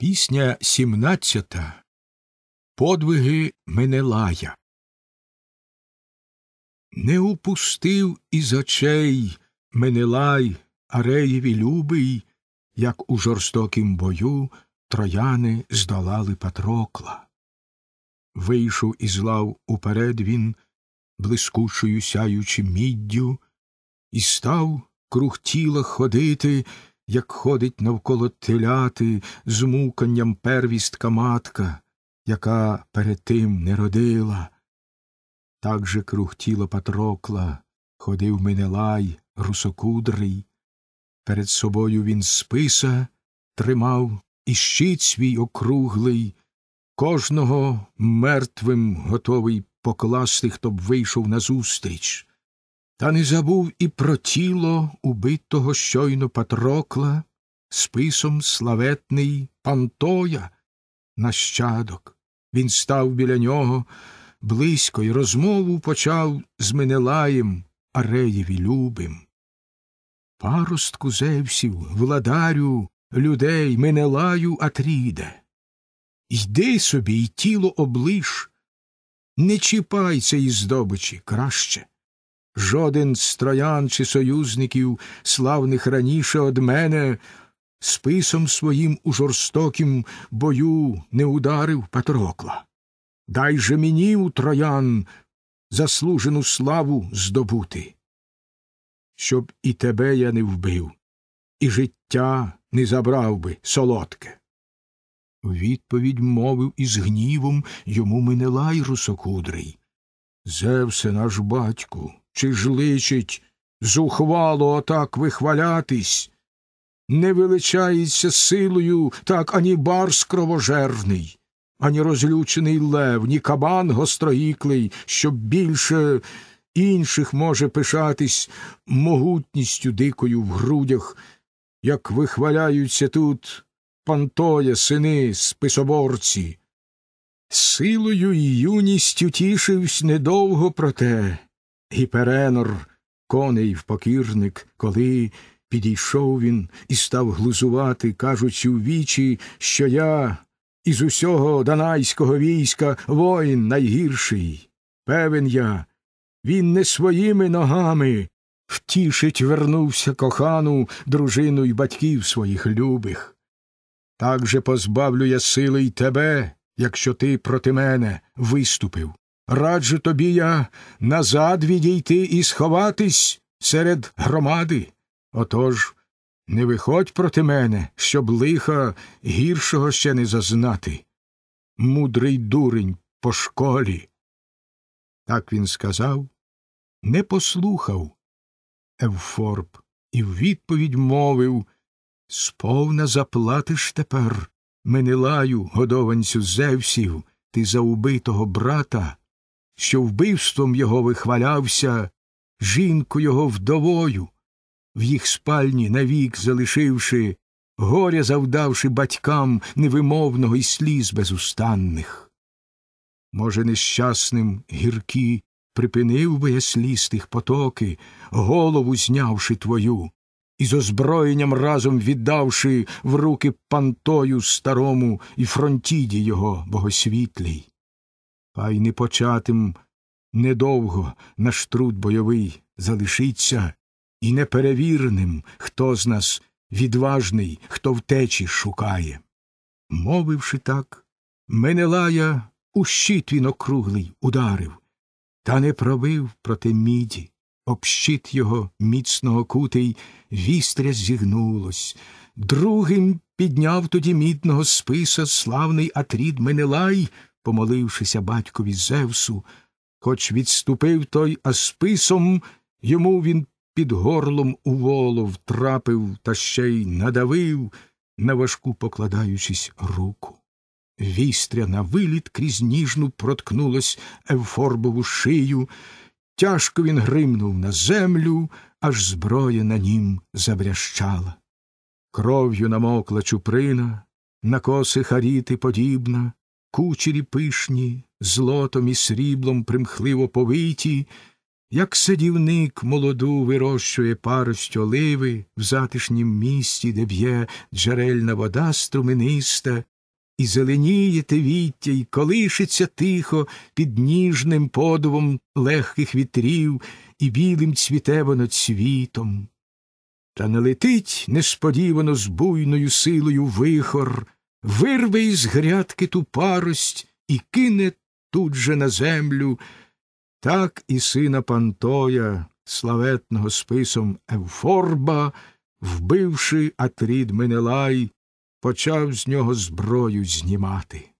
Пісня сімнадцята Подвиги Менелая. Не упустив із очей Менелай Ареєві любий, як у жорстокім бою трояни здолали Патрокла. Вийшов із лав уперед він, блискучою сяючи міддю, і став круг тіла ходити як ходить навколо теляти з муканням первістка матка, яка перед тим не родила. Так же круг тіла Патрокла ходив Минелай русокудрий. Перед собою він списа тримав і щит свій округлий, кожного мертвим готовий покласти, хто б вийшов назустріч. Та не забув і про тіло убитого щойно Патрокла, списом славетний Пантоя, нащадок. Він став біля нього близько й розмову почав з Менелаєм Ареєві любим. Паростку Зевсів, владарю, людей Менелаю Атріде. Йди собі й тіло облиш, не чіпайся із здобичі краще жоден з троян чи союзників, славних раніше од мене, списом своїм у жорстокім бою не ударив Патрокла. Дай же мені у троян заслужену славу здобути, щоб і тебе я не вбив, і життя не забрав би солодке. Відповідь мовив із гнівом йому минелай русокудрий. Зевсе наш батьку, чи ж личить зухвало отак вихвалятись? Не величається силою так ані барс кровожервний, ані розлючений лев, ні кабан гостроїклий, що більше інших може пишатись могутністю дикою в грудях, як вихваляються тут пантоя, сини, списоборці. Силою і юністю тішивсь недовго про те. Гіперенор, коней в покірник, коли підійшов він і став глузувати, кажучи в вічі, що я із усього данайського війська воїн найгірший. Певен я, він не своїми ногами втішить вернувся кохану дружину й батьків своїх любих. Так же позбавлю я сили й тебе, якщо ти проти мене виступив раджу тобі я назад відійти і сховатись серед громади. Отож, не виходь проти мене, щоб лиха гіршого ще не зазнати. Мудрий дурень по школі. Так він сказав, не послухав. Евфорб і в відповідь мовив Сповна заплатиш тепер, Менелаю, годованцю Зевсів, ти за убитого брата що вбивством його вихвалявся, жінку його вдовою, в їх спальні навік залишивши, горя завдавши батькам невимовного і сліз безустанних. Може, нещасним гіркі припинив би я сліз тих потоки, голову знявши твою, і з озброєнням разом віддавши в руки пантою старому і фронтіді його богосвітлій а й не початим недовго наш труд бойовий залишиться, і неперевірним, хто з нас відважний, хто втечі шукає. Мовивши так, Менелая у щит він округлий ударив, та не пробив проти міді. Об щит його міцного кутий, вістря зігнулось. Другим підняв тоді мідного списа славний Атрід Менелай, помолившися батькові Зевсу, хоч відступив той, а списом йому він під горлом у воло втрапив та ще й надавив, на важку покладаючись руку. Вістря на виліт крізь ніжну проткнулась евфорбову шию, тяжко він гримнув на землю, аж зброя на нім забрящала. Кров'ю намокла чуприна, на коси харіти подібна, кучері пишні, злотом і сріблом примхливо повиті, як садівник молоду вирощує парость оливи в затишнім місті, де б'є джерельна вода струмениста, і зеленіє те віття і колишеться тихо під ніжним подувом легких вітрів, і білим цвіте воно цвітом. Та не летить несподівано з буйною силою вихор вирве із грядки ту парость і кине тут же на землю, так і сина Пантоя, славетного списом Евфорба, вбивши Атрід Менелай, почав з нього зброю знімати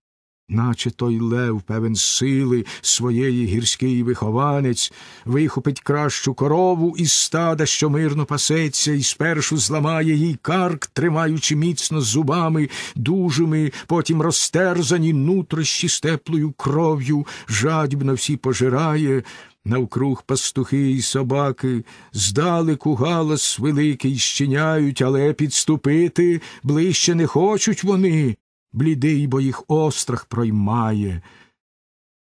наче той лев, певен сили своєї гірський вихованець, вихопить кращу корову із стада, що мирно пасеться, і спершу зламає їй карк, тримаючи міцно зубами, дужими, потім розтерзані нутрощі з теплою кров'ю, жадібно всі пожирає. Навкруг пастухи і собаки, здалеку галас великий щиняють, але підступити ближче не хочуть вони блідий, бо їх острах проймає.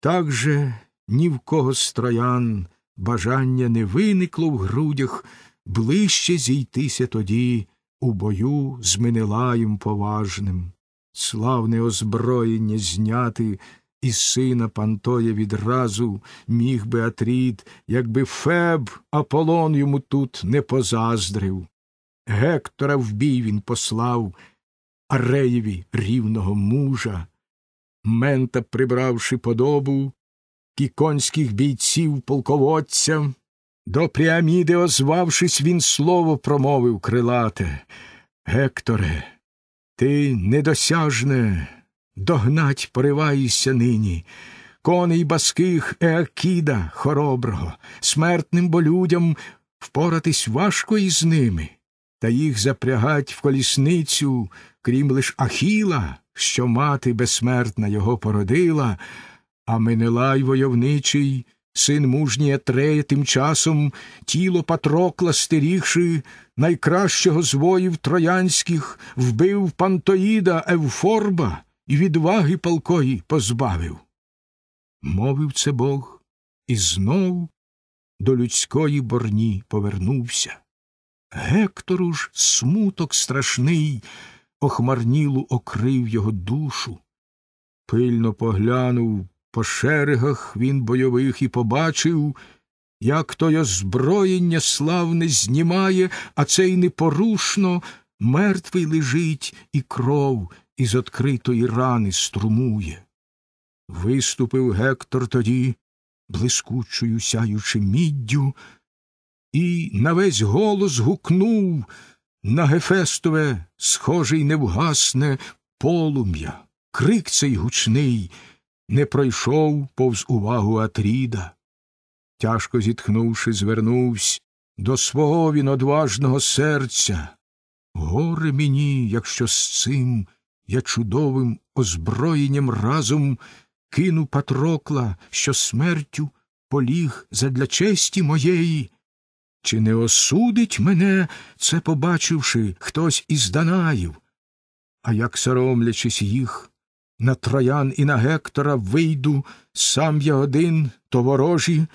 Так же ні в кого з троян бажання не виникло в грудях ближче зійтися тоді у бою з Менелаєм поважним, славне озброєння зняти. І сина Пантоя відразу міг би Атрід, якби Феб Аполон йому тут не позаздрив. Гектора в бій він послав. Ареєві рівного мужа, мента, прибравши подобу, кіконських бійців полководця, до Пріаміди, озвавшись, він слово промовив крилате. Гекторе, ти недосяжне, догнать пориваєшся нині. Коней баских Еакіда хороброго, смертним бо людям впоратись важко із ними та їх запрягать в колісницю, крім лиш Ахіла, що мати безсмертна його породила, а Менелай войовничий, син мужній Атрея, тим часом тіло Патрокла стерігши, найкращого з воїв троянських, вбив Пантоїда Евфорба і відваги палкої позбавив. Мовив це Бог і знов до людської борні повернувся. Гектору ж смуток страшний охмарнілу окрив його душу. Пильно поглянув по шерегах він бойових і побачив, як тоє озброєння славне знімає, а цей непорушно мертвий лежить, і кров із відкритої рани струмує. Виступив Гектор тоді, блискучою сяючи міддю, і на весь голос гукнув на Гефестове, схожий невгасне полум'я. Крик цей гучний не пройшов повз увагу Атріда. Тяжко зітхнувши, звернувся до свого він одважного серця. Горе мені, якщо з цим я чудовим озброєнням разом кину патрокла, що смертю поліг задля честі моєї. Чи не осудить мене, це побачивши хтось із Данаїв? А як соромлячись їх, на троян і на Гектора вийду, сам я один, то ворожі,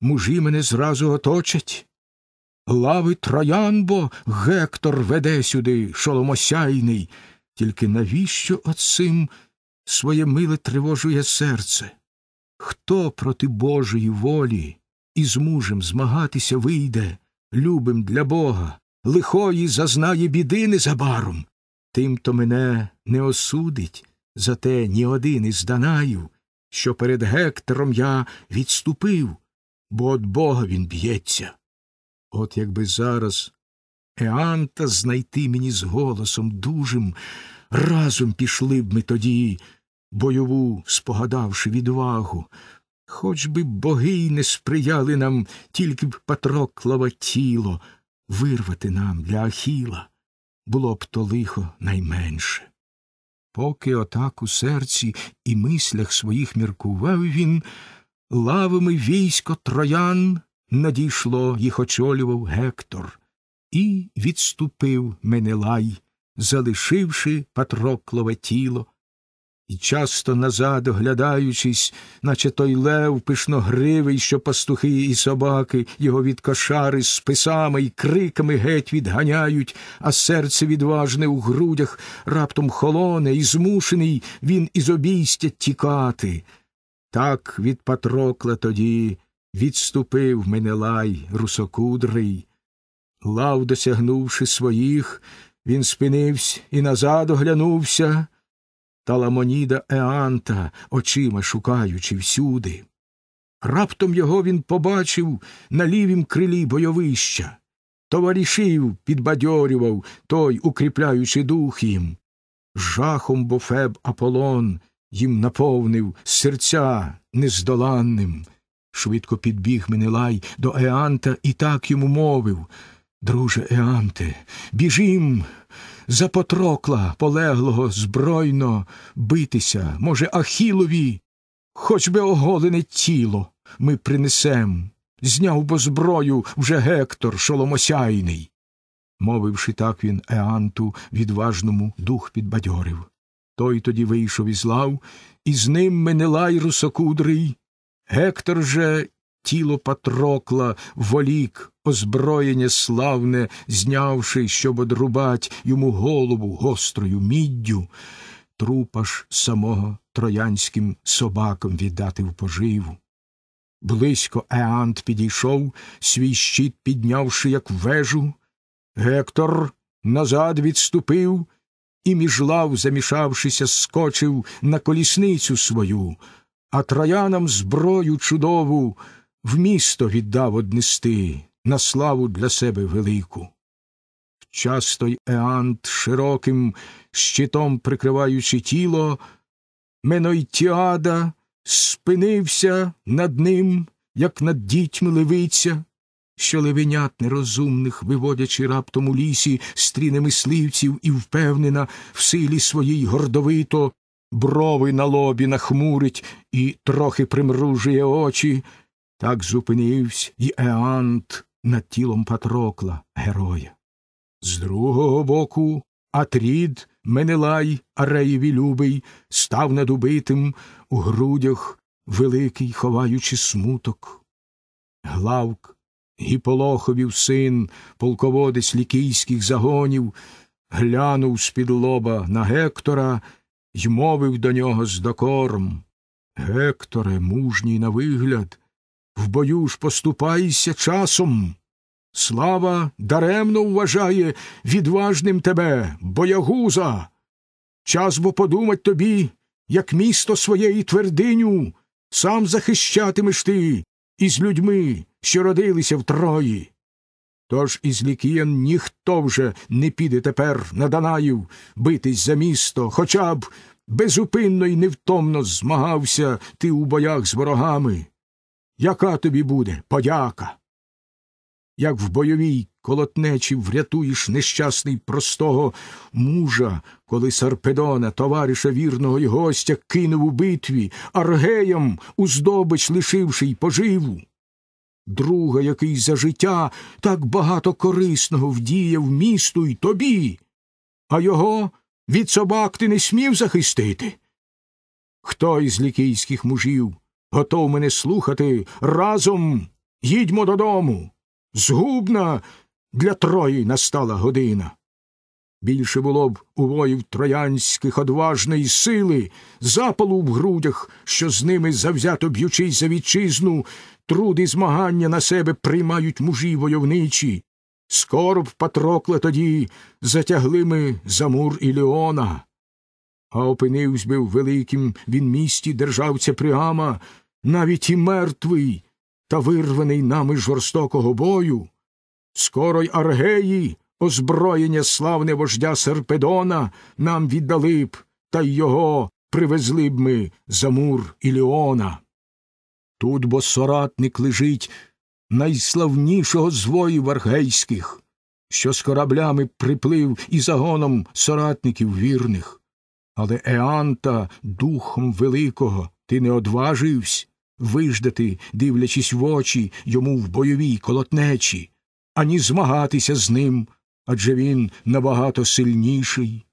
мужі мене зразу оточать. Лави троян, бо Гектор веде сюди шоломосяйний, тільки навіщо оцим своє миле тривожує серце? Хто проти Божої волі? І з мужем змагатися вийде, любим для бога, лихої зазнає біди незабаром. Тим то мене не осудить, зате ні один із Данаю, що перед Гектором я відступив, бо от бога він б'ється. От якби зараз Еанта знайти мені з голосом дужим, разом пішли б ми тоді, бойову спогадавши відвагу, Хоч би боги й не сприяли нам тільки б патроклава тіло вирвати нам для Ахіла було б то лихо найменше. Поки отак у серці і мислях своїх міркував він, лавами військо троян надійшло, їх очолював Гектор, і відступив Менелай, залишивши патроклове тіло і часто назад, оглядаючись, наче той лев пишногривий, що пастухи і собаки його від кошари з писами і криками геть відганяють, а серце відважне у грудях раптом холоне, і змушений він із обійстя тікати. Так від Патрокла тоді відступив Менелай русокудрий. Лав, досягнувши своїх, він спинився і назад оглянувся. Таламоніда Еанта, очима шукаючи всюди. Раптом його він побачив на лівім крилі бойовища. Товаришів підбадьорював той, укріпляючи дух їм. Жахом бофеб Аполлон їм наповнив серця нездоланним. Швидко підбіг Менелай до Еанта і так йому мовив Друже Еанте, біжим. За потрокла полеглого збройно битися, може, Ахілові, хоч би оголене тіло ми принесем, зняв бо зброю вже Гектор шоломосяйний. Мовивши так, він Еанту відважному дух підбадьорив. Той тоді вийшов із лав, і з ним Менелай русокудрий. Гектор же тіло Патрокла волік озброєння славне, знявши, щоб одрубать йому голову гострою міддю, трупа ж самого троянським собакам віддати в поживу. Близько Еант підійшов, свій щит піднявши, як вежу. Гектор назад відступив і між лав, замішавшися, скочив на колісницю свою, а троянам зброю чудову в місто віддав однести на славу для себе велику. Часто й Еант, широким щитом прикриваючи тіло, Менойтіада спинився над ним, як над дітьми левиця, що левенят нерозумних, виводячи раптом у лісі стріни мисливців і впевнена в силі своїй гордовито, брови на лобі нахмурить і трохи примружує очі, так зупинився й Еант над тілом Патрокла, героя. З другого боку, Атрід, Менелай, Ареєві любий, став над убитим у грудях великий, ховаючи смуток. Главк, гіполоховів син, полководець лікійських загонів, глянув з під лоба на Гектора й мовив до нього з докором Гекторе, мужній на вигляд, в бою ж поступайся часом. Слава даремно вважає відважним тебе, боягуза. Час бо подумать тобі, як місто своє і твердиню, сам захищатимеш ти із людьми, що родилися в Трої. Тож із лікіян ніхто вже не піде тепер на Данаїв битись за місто, хоча б безупинно й невтомно змагався ти у боях з ворогами. Яка тобі буде подяка? Як в бойовій колотнечі врятуєш нещасний простого мужа, коли Сарпедона, товариша вірного й гостя, кинув у битві, аргеям уздобич лишивши й поживу. Друга, який за життя так багато корисного вдіє в місту й тобі, а його від собак ти не смів захистити. Хто із лікійських мужів готов мене слухати, разом їдьмо додому. Згубна для Трої настала година. Більше було б у воїв троянських одважної сили, запалу в грудях, що з ними завзято б'ючись за вітчизну, труди змагання на себе приймають мужі войовничі. Скорб Патрокла тоді затягли ми за мур Іліона. А опинивсь би в великім він місті державця Пригама, навіть і мертвий та вирваний нами жорстокого бою, скоро й Аргеї озброєння славне вождя Серпедона нам віддали б, та й його привезли б ми за мур Іліона. Тут бо соратник лежить найславнішого з воїв аргейських, що з кораблями приплив і загоном соратників вірних. Але Еанта, духом великого, ти не одважився, виждати, дивлячись в очі йому в бойовій колотнечі, ані змагатися з ним адже він набагато сильніший.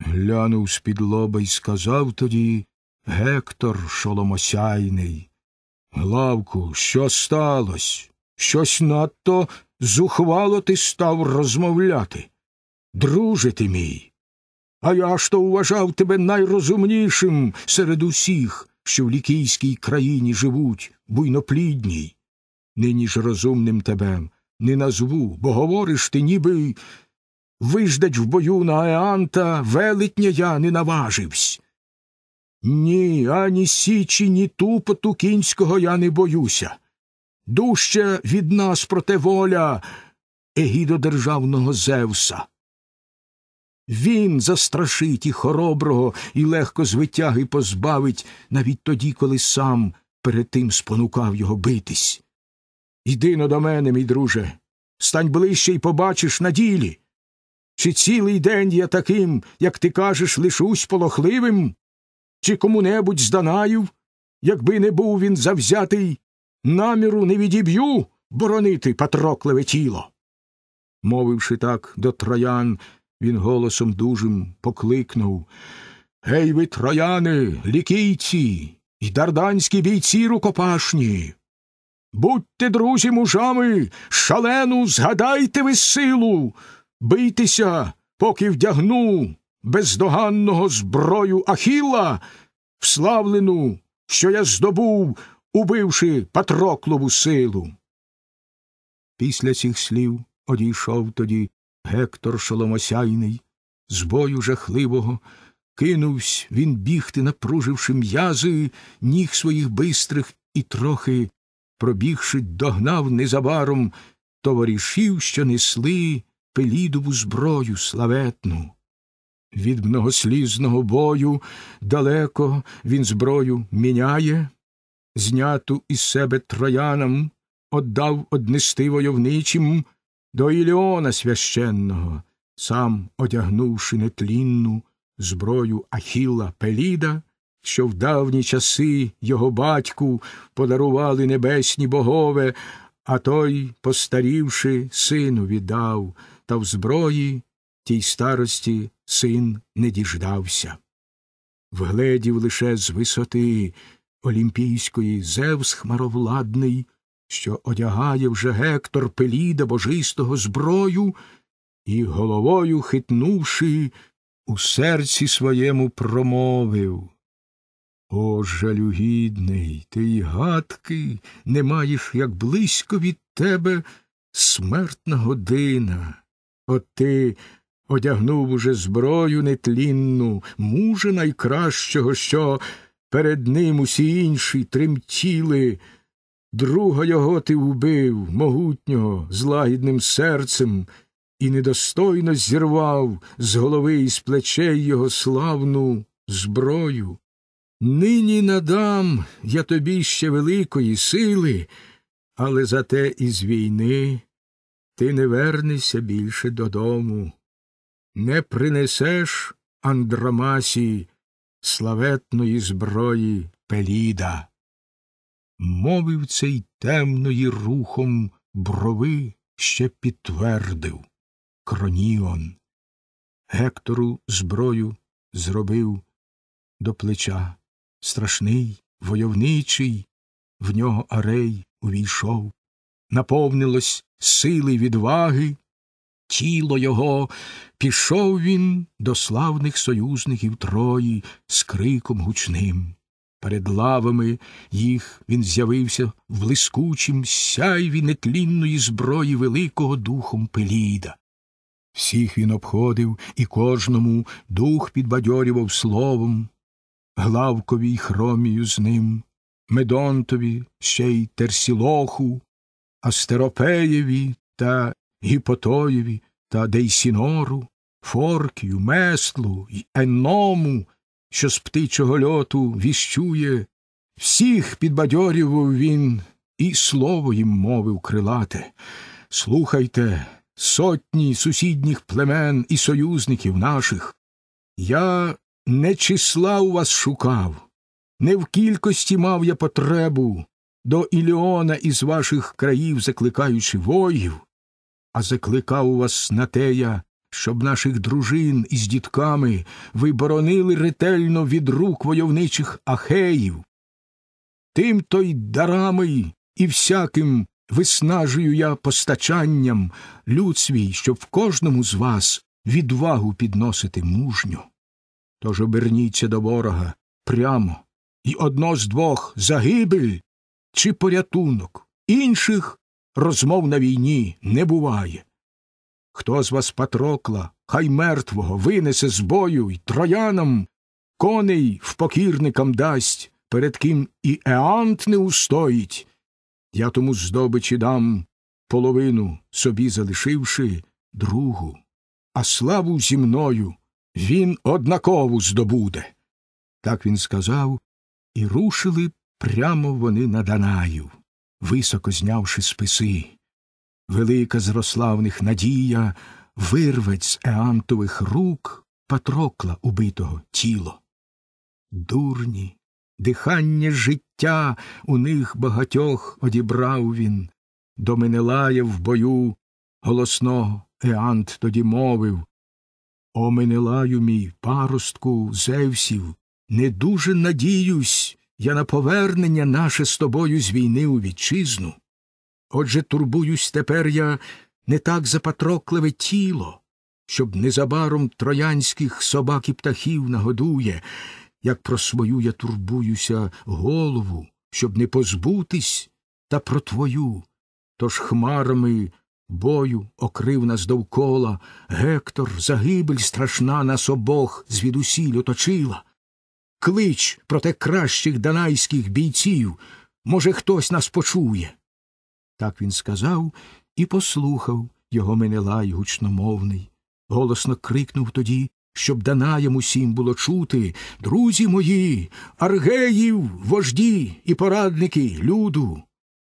Глянув з під лоба й сказав тоді Гектор шоломосяйний. Главку, що сталося? Щось надто зухвало ти став розмовляти. Друже ти мій. А я ж то вважав тебе найрозумнішим серед усіх, що в лікійській країні живуть буйноплідній. Нині ж розумним тебе не назву, бо говориш ти, ніби виждать в бою на Еанта велетня я не наваживсь. Ні, ані січі, ні тупоту кінського я не боюся. Дужче від нас, проте воля, егідо державного Зевса. Він застрашить і хороброго, і легко звитяги позбавить навіть тоді, коли сам перед тим спонукав його битись. Іди но до мене, мій друже, стань ближче і побачиш на ділі. Чи цілий день я таким, як ти кажеш, лишусь полохливим, чи кому небудь з якби не був він завзятий, наміру не відіб'ю боронити патрокливе тіло. Мовивши так до троян, він голосом дужим покликнув Гей ви, трояни, лікійці і дарданські бійці рукопашні. Будьте, друзі, мужами, шалену, згадайте ви силу, бийтеся, поки вдягну бездоганного зброю Ахіла, вславлену, що я здобув, убивши патроклову силу. Після цих слів одійшов тоді Гектор шоломосяйний, з бою жахливого, кинувсь він бігти, напруживши м'язи, ніг своїх бистрих і трохи, пробігши, догнав незабаром товаришів, що несли пелідову зброю славетну. Від многослізного бою далеко він зброю міняє, зняту із себе троянам, отдав однести войовничим до Іліона священного, сам одягнувши нетлінну зброю Ахіла Пеліда, що в давні часи його батьку подарували небесні богове, а той, постарівши, сину віддав, та в зброї тій старості син не діждався. Вгледів лише з висоти олімпійської Зевс хмаровладний що одягає вже Гектор Пеліда божистого зброю, і, головою хитнувши, у серці своєму промовив О, жалюгідний, ти й гадки не маєш, як близько від тебе смертна година. От ти одягнув уже зброю нетлінну, мужа найкращого, що перед ним усі інші тремтіли друга його ти вбив, могутнього, злагідним серцем, і недостойно зірвав з голови і з плечей його славну зброю. Нині надам я тобі ще великої сили, але зате із війни ти не вернешся більше додому, не принесеш Андромасі славетної зброї Пеліда мовив цей темної рухом брови ще підтвердив Кроніон. Гектору зброю зробив до плеча. Страшний, войовничий, в нього арей увійшов, наповнилось сили відваги, тіло його, пішов він до славних союзників Трої з криком гучним. Перед лавами їх він з'явився в блискучім сяйві нетлінної зброї великого духом Пеліда. Всіх він обходив і кожному дух підбадьорював словом, главкові й хромію з ним, Медонтові, ще й Терсілоху, Астеропеєві та Гіпотоєві та Дейсінору, Форкію, Меслу й Енному, що з птичого льоту віщує, всіх підбадьорював він і слово їм мовив крилате. Слухайте, сотні сусідніх племен і союзників наших. Я не числа у вас шукав, не в кількості мав я потребу до Іліона із ваших країв, закликаючи воїв, а закликав вас на те я щоб наших дружин із дітками ви боронили ретельно від рук войовничих ахеїв. Тим то й дарами і всяким виснажую я постачанням люд свій, щоб в кожному з вас відвагу підносити мужню. Тож оберніться до ворога прямо, і одно з двох загибель чи порятунок, інших розмов на війні не буває. Хто з вас Патрокла, хай мертвого винесе з бою й троянам, коней в покірникам дасть, перед ким і Еант не устоїть. Я тому здобичі дам половину собі залишивши другу, а славу зі мною він однакову здобуде. Так він сказав, і рушили прямо вони на Данаю, високо знявши списи велика зросла в них надія, вирвать з Еантових рук патрокла убитого тіло. Дурні, дихання життя у них багатьох одібрав він, до Менелая в бою голосного Еант тоді мовив О Менелаю мій, паростку зевсів, не дуже надіюсь я на повернення наше з тобою з війни у вітчизну. Отже, турбуюсь тепер я не так за патрокливе тіло, щоб незабаром троянських собак і птахів нагодує, як про свою я турбуюся голову, щоб не позбутись, та про твою. Тож хмарами бою окрив нас довкола, Гектор, загибель страшна нас обох звідусіль оточила. Клич проте кращих данайських бійців, може, хтось нас почує. Так він сказав і послухав його Менелай гучномовний. Голосно крикнув тоді, щоб Данаєм усім було чути Друзі мої, аргеїв, вожді і порадники, люду.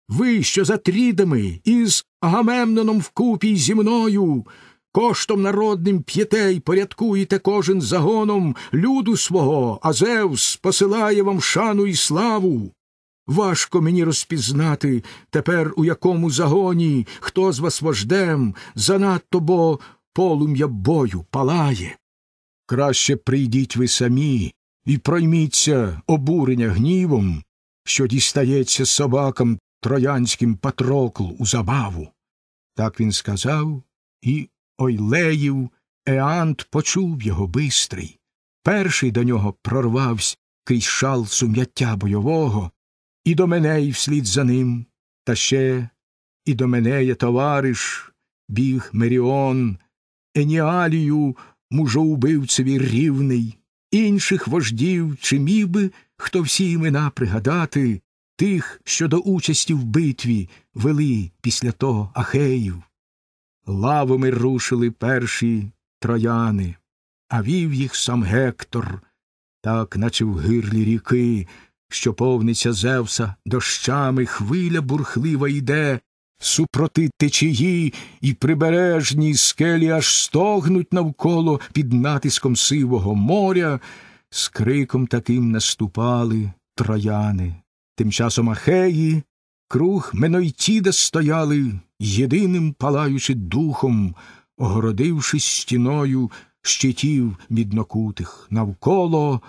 Ви, що за трідами із Агамемноном вкупі зі мною, коштом народним п'єтей порядкуєте кожен загоном люду свого, а Зевс посилає вам шану і славу. Важко мені розпізнати тепер, у якому загоні, хто з вас вождем, занадто бо полум'я бою палає. Краще прийдіть ви самі і пройміться обурення гнівом, що дістається собакам троянським Патрокл у забаву. Так він сказав, і Ойлеїв Еант почув його бистрий. Перший до нього прорвавсь крізь шал сум'яття бойового, і до мене, і вслід за ним, та ще і до мене є товариш, біг Меріон, Еніалію, мужоубивцеві рівний, інших вождів, чи міг би хто всі імена пригадати, тих, що до участі в битві вели після того ахеїв. Лавами рушили перші трояни, а вів їх сам Гектор, так, наче в гирлі ріки, що повниться Зевса, дощами хвиля бурхлива йде, супроти течії і прибережні скелі аж стогнуть навколо під натиском сивого моря, з криком таким наступали трояни. Тим часом ахеї, круг Менойтіда стояли, єдиним палаючи духом, огородившись стіною щитів міднокутих навколо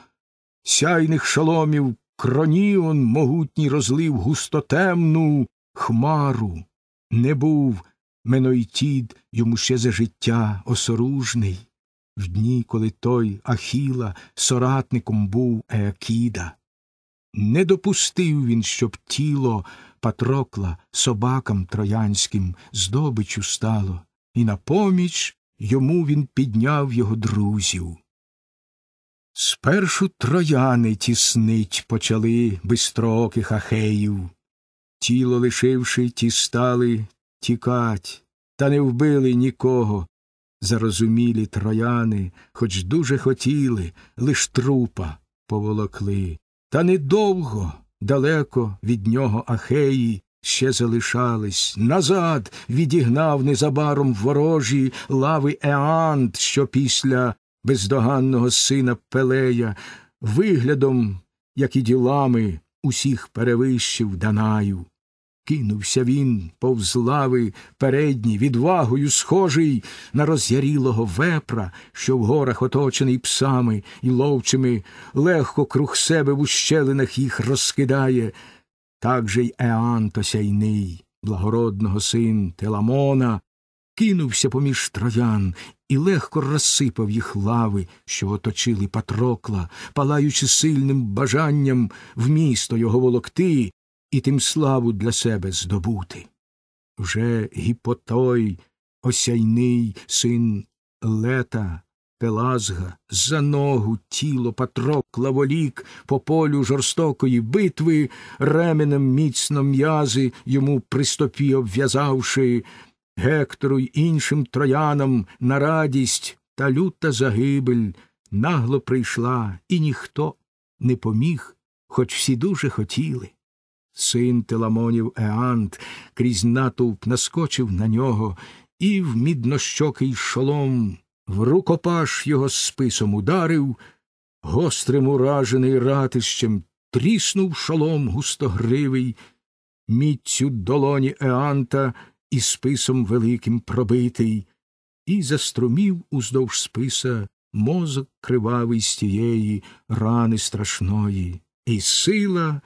сяйних шоломів Кроніон могутній розлив густотемну хмару, не був Менойтід йому ще за життя осоружний, в дні, коли той Ахіла соратником був Еакіда. Не допустив він, щоб тіло Патрокла собакам троянським здобичу стало, і на поміч йому він підняв його друзів. Спершу трояни тіснить почали бистрооких ахеїв. Тіло лишивши, ті стали тікать, та не вбили нікого. Зарозумілі трояни, хоч дуже хотіли, лиш трупа поволокли. Та недовго далеко від нього ахеї ще залишались. Назад відігнав незабаром ворожі лави Еант, що після бездоганного сина Пелея, виглядом, як і ділами, усіх перевищив Данаю. Кинувся він повз лави передні, відвагою схожий на роз'ярілого вепра, що в горах оточений псами і ловчими, легко круг себе в ущелинах їх розкидає. Так же й Еанто сяйний, благородного син Теламона, кинувся поміж троян і легко розсипав їх лави, що оточили Патрокла, палаючи сильним бажанням в місто його волокти і тим славу для себе здобути. Вже гіпотой, осяйний син лета, Пелазга, за ногу тіло Патрокла волік по полю жорстокої битви, ременем міцно м'язи йому при стопі обв'язавши, Гектору й іншим троянам на радість та люта загибель нагло прийшла, і ніхто не поміг, хоч всі дуже хотіли. Син Теламонів Еант крізь натовп наскочив на нього і в міднощокий шолом в рукопаш його списом ударив, гострим уражений ратищем тріснув шолом густогривий, міцю долоні Еанта і списом великим пробитий, і заструмів уздовж списа мозок кривавий з тієї рани страшної, і сила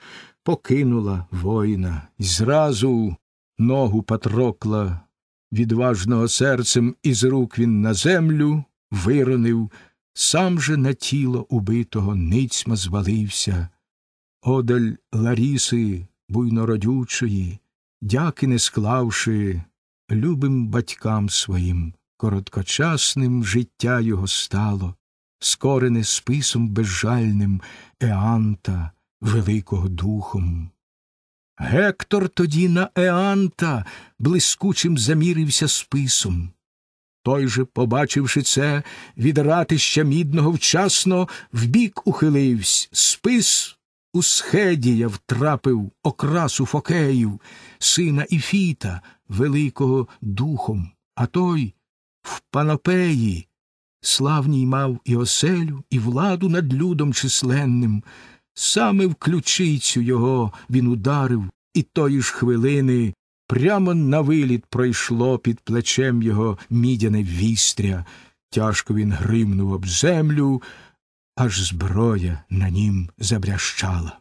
покинула воїна, і зразу ногу патрокла, відважного серцем із рук він на землю виронив, сам же на тіло убитого ницьма звалився. Одаль Ларіси буйнородючої, дяки не склавши любим батькам своїм, короткочасним життя його стало, скорене списом безжальним Еанта, Великого Духом. Гектор тоді на Еанта блискучим замірився списом. Той же, побачивши це, від ратища мідного вчасно в бік ухиливсь, спис у Схедія втрапив окрасу Фокеїв, сина Іфіта, великого духом, а той в Панопеї, славній мав і оселю, і владу над людом численним. Саме в ключицю його він ударив, і тої ж хвилини прямо на виліт пройшло під плечем його мідяне вістря. Тяжко він гримнув об землю аж зброя на нім забрящала.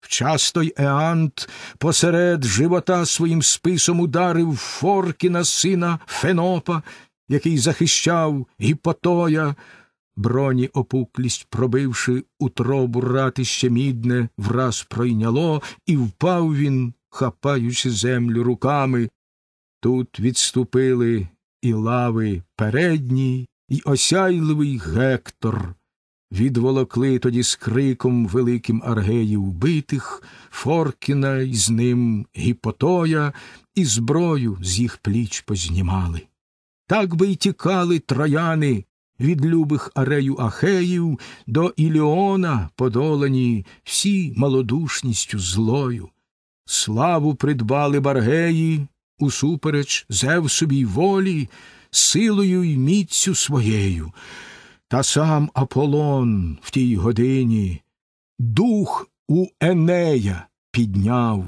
Вчасто й Еант посеред живота своїм списом ударив Форкіна сина Фенопа, який захищав Гіпотоя, броні опуклість, пробивши утробу ратище мідне, враз пройняло, і впав він, хапаючи землю руками. Тут відступили і лави передні, і осяйливий Гектор відволокли тоді з криком великим аргеїв убитих, Форкіна і з ним Гіпотоя, і зброю з їх пліч познімали. Так би й тікали трояни від любих арею Ахеїв до Іліона, подолані всі малодушністю злою. Славу придбали баргеї, усупереч зев зевсовій волі, силою й міцю своєю та сам Аполлон в тій годині дух у Енея підняв,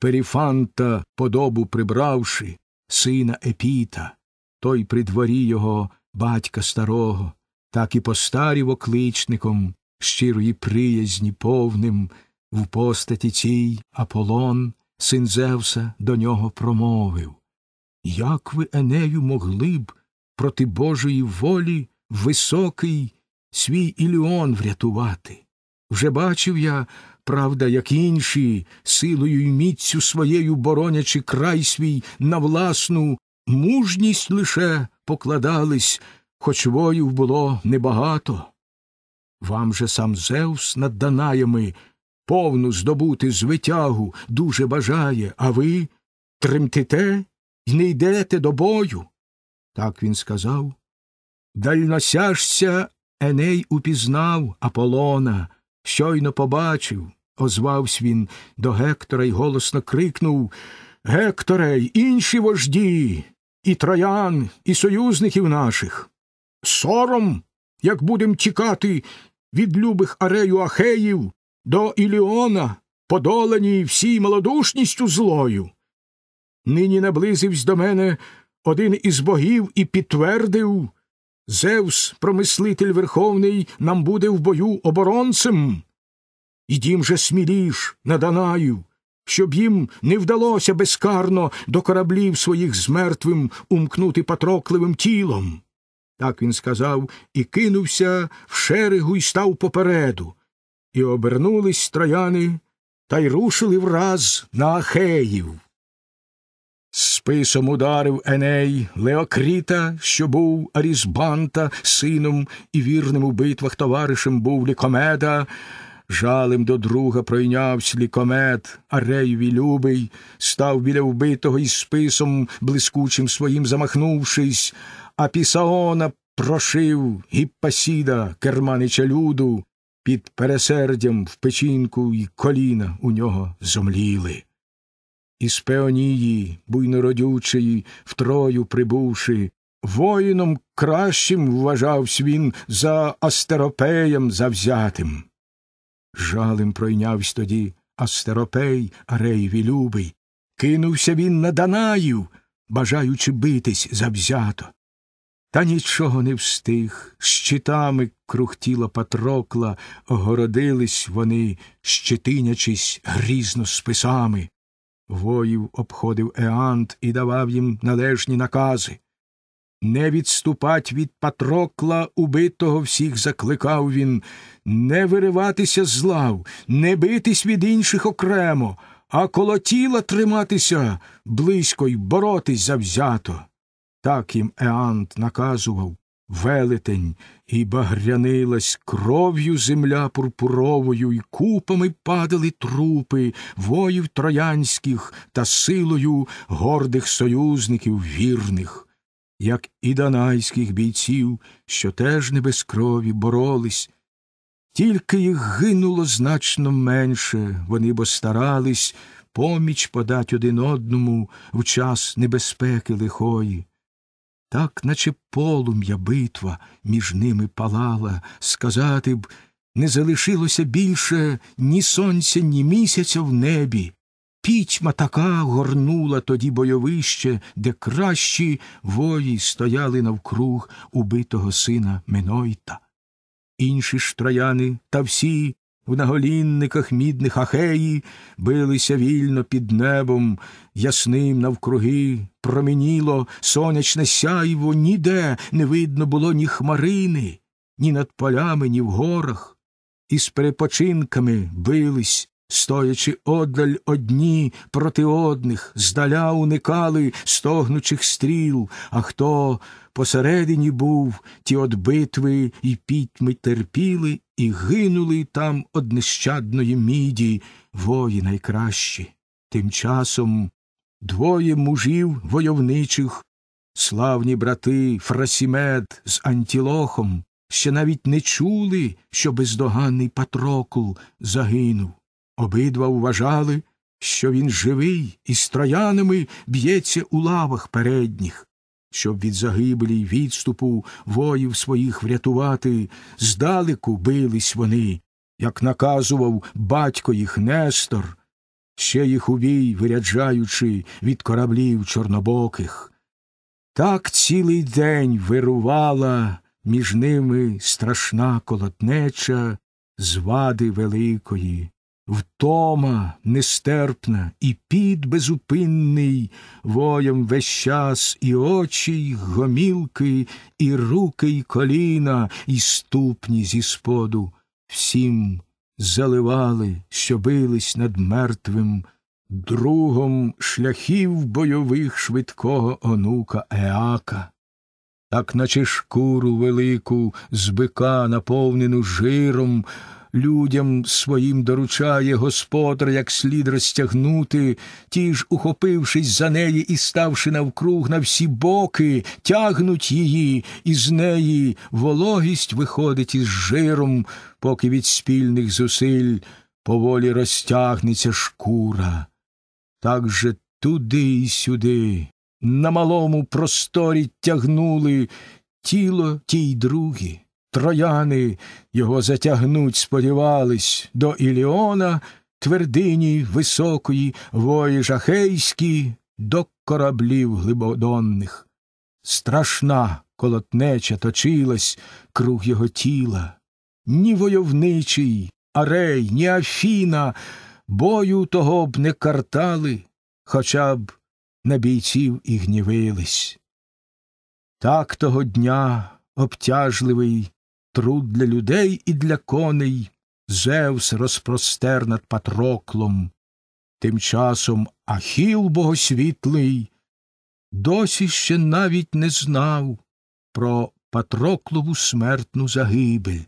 Періфанта, подобу прибравши, сина Епіта, той при дворі його батька старого, так і постарів окличником щирої приязні повним, в постаті цій Аполлон, син Зевса, до нього промовив. Як ви Енею могли б проти Божої волі високий свій Іліон врятувати. Вже бачив я, правда, як інші, силою й міцю своєю боронячи край свій на власну мужність лише покладались, хоч воїв було небагато. Вам же сам Зевс над Данаями повну здобути звитягу дуже бажає, а ви тремтите й не йдете до бою. Так він сказав Дальносяжця Еней упізнав Аполлона, щойно побачив, озвавсь він до Гектора й голосно крикнув Гекторе, й інші вожді, і троян, і союзників наших. Сором, як будем тікати від любих арею Ахеїв до Іліона, подолані всій малодушністю злою. Нині наблизився до мене один із богів і підтвердив, Зевс, промислитель верховний, нам буде в бою оборонцем. І дім же сміліш на Данаю, щоб їм не вдалося безкарно до кораблів своїх з мертвим умкнути патрокливим тілом. Так він сказав і кинувся в шерегу і став попереду. І обернулись трояни та й рушили враз на Ахеїв списом ударив Еней, Леокріта, що був Арізбанта, сином і вірним у битвах товаришем був лікомеда. Жалем до друга пройнявсь лікомед Ареєві любий, став біля вбитого із списом блискучим своїм замахнувшись, а Пісаона прошив гіппасіда, керманича люду, під пересердям в печінку й коліна у нього зомліли із пеонії, буйнородючої, в Трою прибувши, воїном кращим вважався він за Астеропеєм завзятим. Жалем пройнявсь тоді Астеропей, Ареєві любий, кинувся він на Данаїв, бажаючи битись завзято. Та нічого не встиг, щитами крухтіла Патрокла, огородились вони, щитинячись грізно списами. Воїв обходив Еант і давав їм належні накази. Не відступать від Патрокла, убитого всіх закликав він, не вириватися з лав, не битись від інших окремо, а коло тіла триматися близько й боротись завзято. Так їм Еант наказував, велетень, і багрянилась кров'ю земля пурпуровою, і купами падали трупи воїв троянських та силою гордих союзників вірних, як і данайських бійців, що теж не без крові боролись. Тільки їх гинуло значно менше, вони бо старались поміч подать один одному в час небезпеки лихої так, наче полум'я битва між ними палала, сказати б, не залишилося більше ні сонця, ні місяця в небі. Пітьма така горнула тоді бойовище, де кращі вої стояли навкруг убитого сина Менойта. Інші ж трояни та всі у наголінниках мідних ахеї билися вільно під небом, ясним навкруги променіло сонячне сяйво, ніде не видно було ні хмарини, ні над полями, ні в горах. і з перепочинками бились Стоячи оддаль одні проти одних, здаля уникали стогнучих стріл, а хто посередині був, ті от битви і пітьми терпіли і гинули там од нещадної міді вої найкращі. Тим часом двоє мужів войовничих, славні брати Фрасімед з Антілохом, ще навіть не чули, що бездоганний Патрокул загинув. Обидва вважали, що він живий і з троянами б'ється у лавах передніх, щоб від загибелі й відступу воїв своїх врятувати, здалеку бились вони, як наказував батько їх Нестор, ще їх у виряджаючи від кораблів чорнобоких. Так цілий день вирувала між ними страшна колотнеча з вади великої. Втома нестерпна, і під безупинний воєм весь час і очі, й гомілки, і руки, й коліна, і ступні зі споду всім заливали, що бились над мертвим, другом шляхів бойових швидкого онука Еака. Так, наче шкуру велику, з бика, наповнену жиром, людям своїм доручає господар як слід розтягнути, ті ж, ухопившись за неї і ставши навкруг на всі боки, тягнуть її, і з неї вологість виходить із жиром, поки від спільних зусиль поволі розтягнеться шкура. Так же туди і сюди, на малому просторі тягнули тіло тій другі трояни його затягнуть, сподівались, до Іліона, твердині високої, вої жахейські, до кораблів глибодонних. Страшна колотнеча точилась круг його тіла. Ні войовничий, арей, ні Афіна бою того б не картали, хоча б на бійців і гнівились. Так того дня обтяжливий труд для людей і для коней, Зевс розпростер над патроклом. Тим часом Ахіл богосвітлий досі ще навіть не знав про патроклову смертну загибель,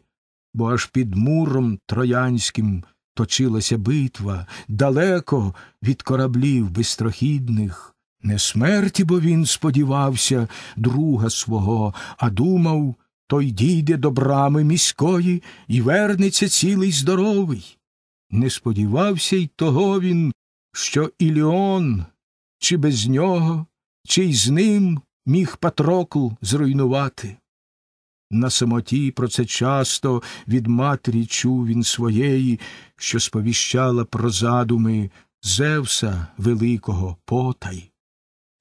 бо аж під муром троянським точилася битва далеко від кораблів безстрохідних. Не смерті, бо він сподівався друга свого, а думав той дійде до брами міської і вернеться цілий здоровий. Не сподівався й того він, що Іліон, чи без нього, чи й з ним міг Патрокл зруйнувати. На самоті про це часто від матері чув він своєї, що сповіщала про задуми Зевса Великого Потай.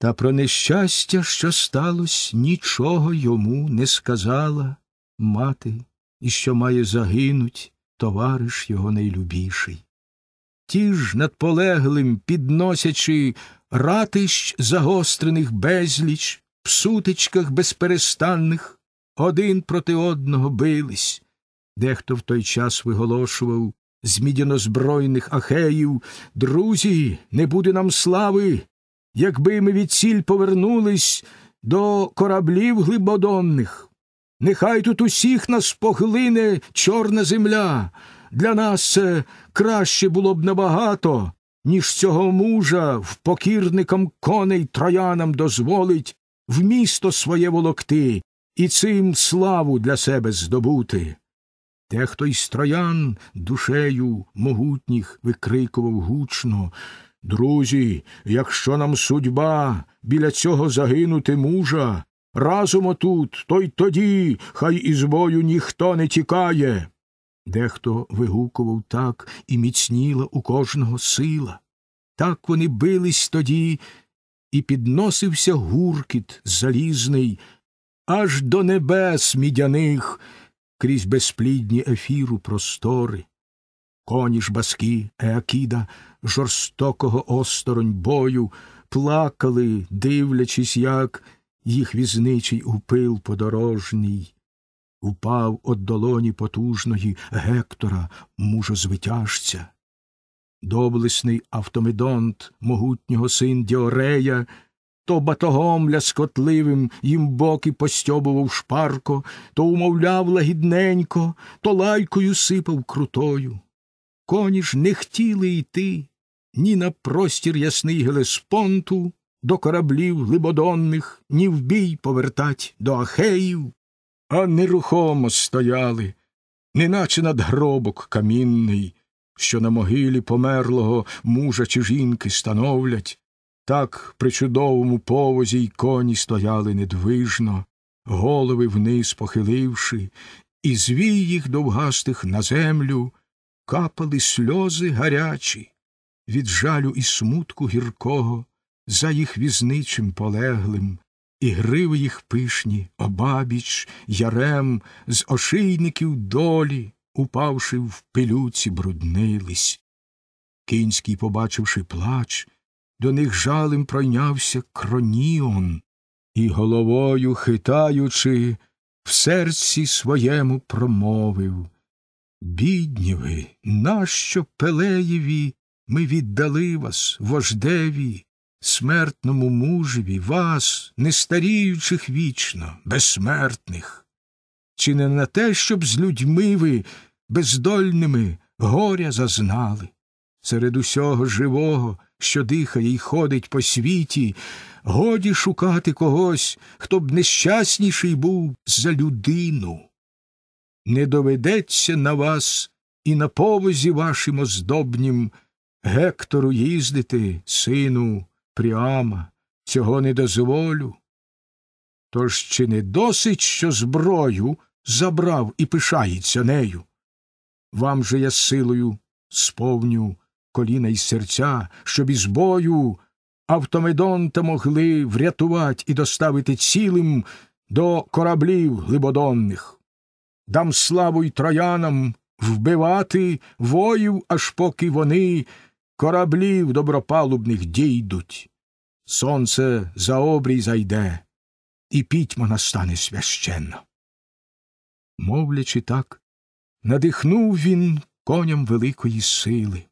Та про нещастя, що сталося, нічого йому не сказала мати, і що має загинуть товариш його найлюбіший. Ті ж над полеглим, підносячи ратищ загострених безліч, в сутичках безперестанних, один проти одного бились, дехто в той час виголошував з мідянозбройних ахеїв Друзі, не буде нам слави, якби ми від сіль повернулись до кораблів глибодонних. Нехай тут усіх нас поглине чорна земля. Для нас це краще було б набагато, ніж цього мужа в покірникам коней троянам дозволить в місто своє волокти і цим славу для себе здобути. Те, хто із троян душею могутніх викрикував гучно, Друзі, якщо нам судьба біля цього загинути мужа, разом отут, то й тоді, хай із бою ніхто не тікає. Дехто вигукував так і міцніла у кожного сила. Так вони бились тоді, і підносився гуркіт залізний, аж до небес мідяних крізь безплідні ефіру простори. Коні ж баски Еакіда жорстокого осторонь бою, плакали, дивлячись, як їх візничий упил подорожній. Упав од долоні потужної Гектора, мужозвитяжця. Доблесний автомедонт могутнього син Діорея, то батогом ляскотливим їм боки постьобував шпарко, то умовляв лагідненько, то лайкою сипав крутою. Коні ж не хотіли йти, ні на простір ясний Гелеспонту, до кораблів либодонних, ні в бій повертать до Ахеїв, а нерухомо стояли, неначе над гробок камінний, що на могилі померлого мужа чи жінки становлять, так при чудовому повозі й коні стояли недвижно, голови вниз похиливши, і звій їх довгастих на землю капали сльози гарячі від жалю і смутку гіркого, за їх візничим полеглим, і гриви їх пишні, обабіч, ярем, з ошийників долі, упавши в пилюці, бруднились. Кінський, побачивши плач, до них жалем пройнявся кроніон, і головою хитаючи, в серці своєму промовив Бідні ви, нащо Пелеєві ми віддали вас, вождеві, смертному мужеві, вас, не старіючих вічно, безсмертних. Чи не на те, щоб з людьми ви, бездольними, горя зазнали? Серед усього живого, що дихає і ходить по світі, годі шукати когось, хто б нещасніший був за людину. Не доведеться на вас і на повозі вашим оздобнім. Гектору їздити, сину Пріама, цього не дозволю. Тож чи не досить, що зброю забрав і пишається нею? Вам же я силою сповню коліна й серця, щоб із бою автомедонта могли врятувати і доставити цілим до кораблів глибодонних. Дам славу й троянам вбивати воїв, аж поки вони кораблів добропалубних дійдуть, Сонце за обрій зайде, і пітьма настане священно. Мовлячи так, надихнув він коням великої сили,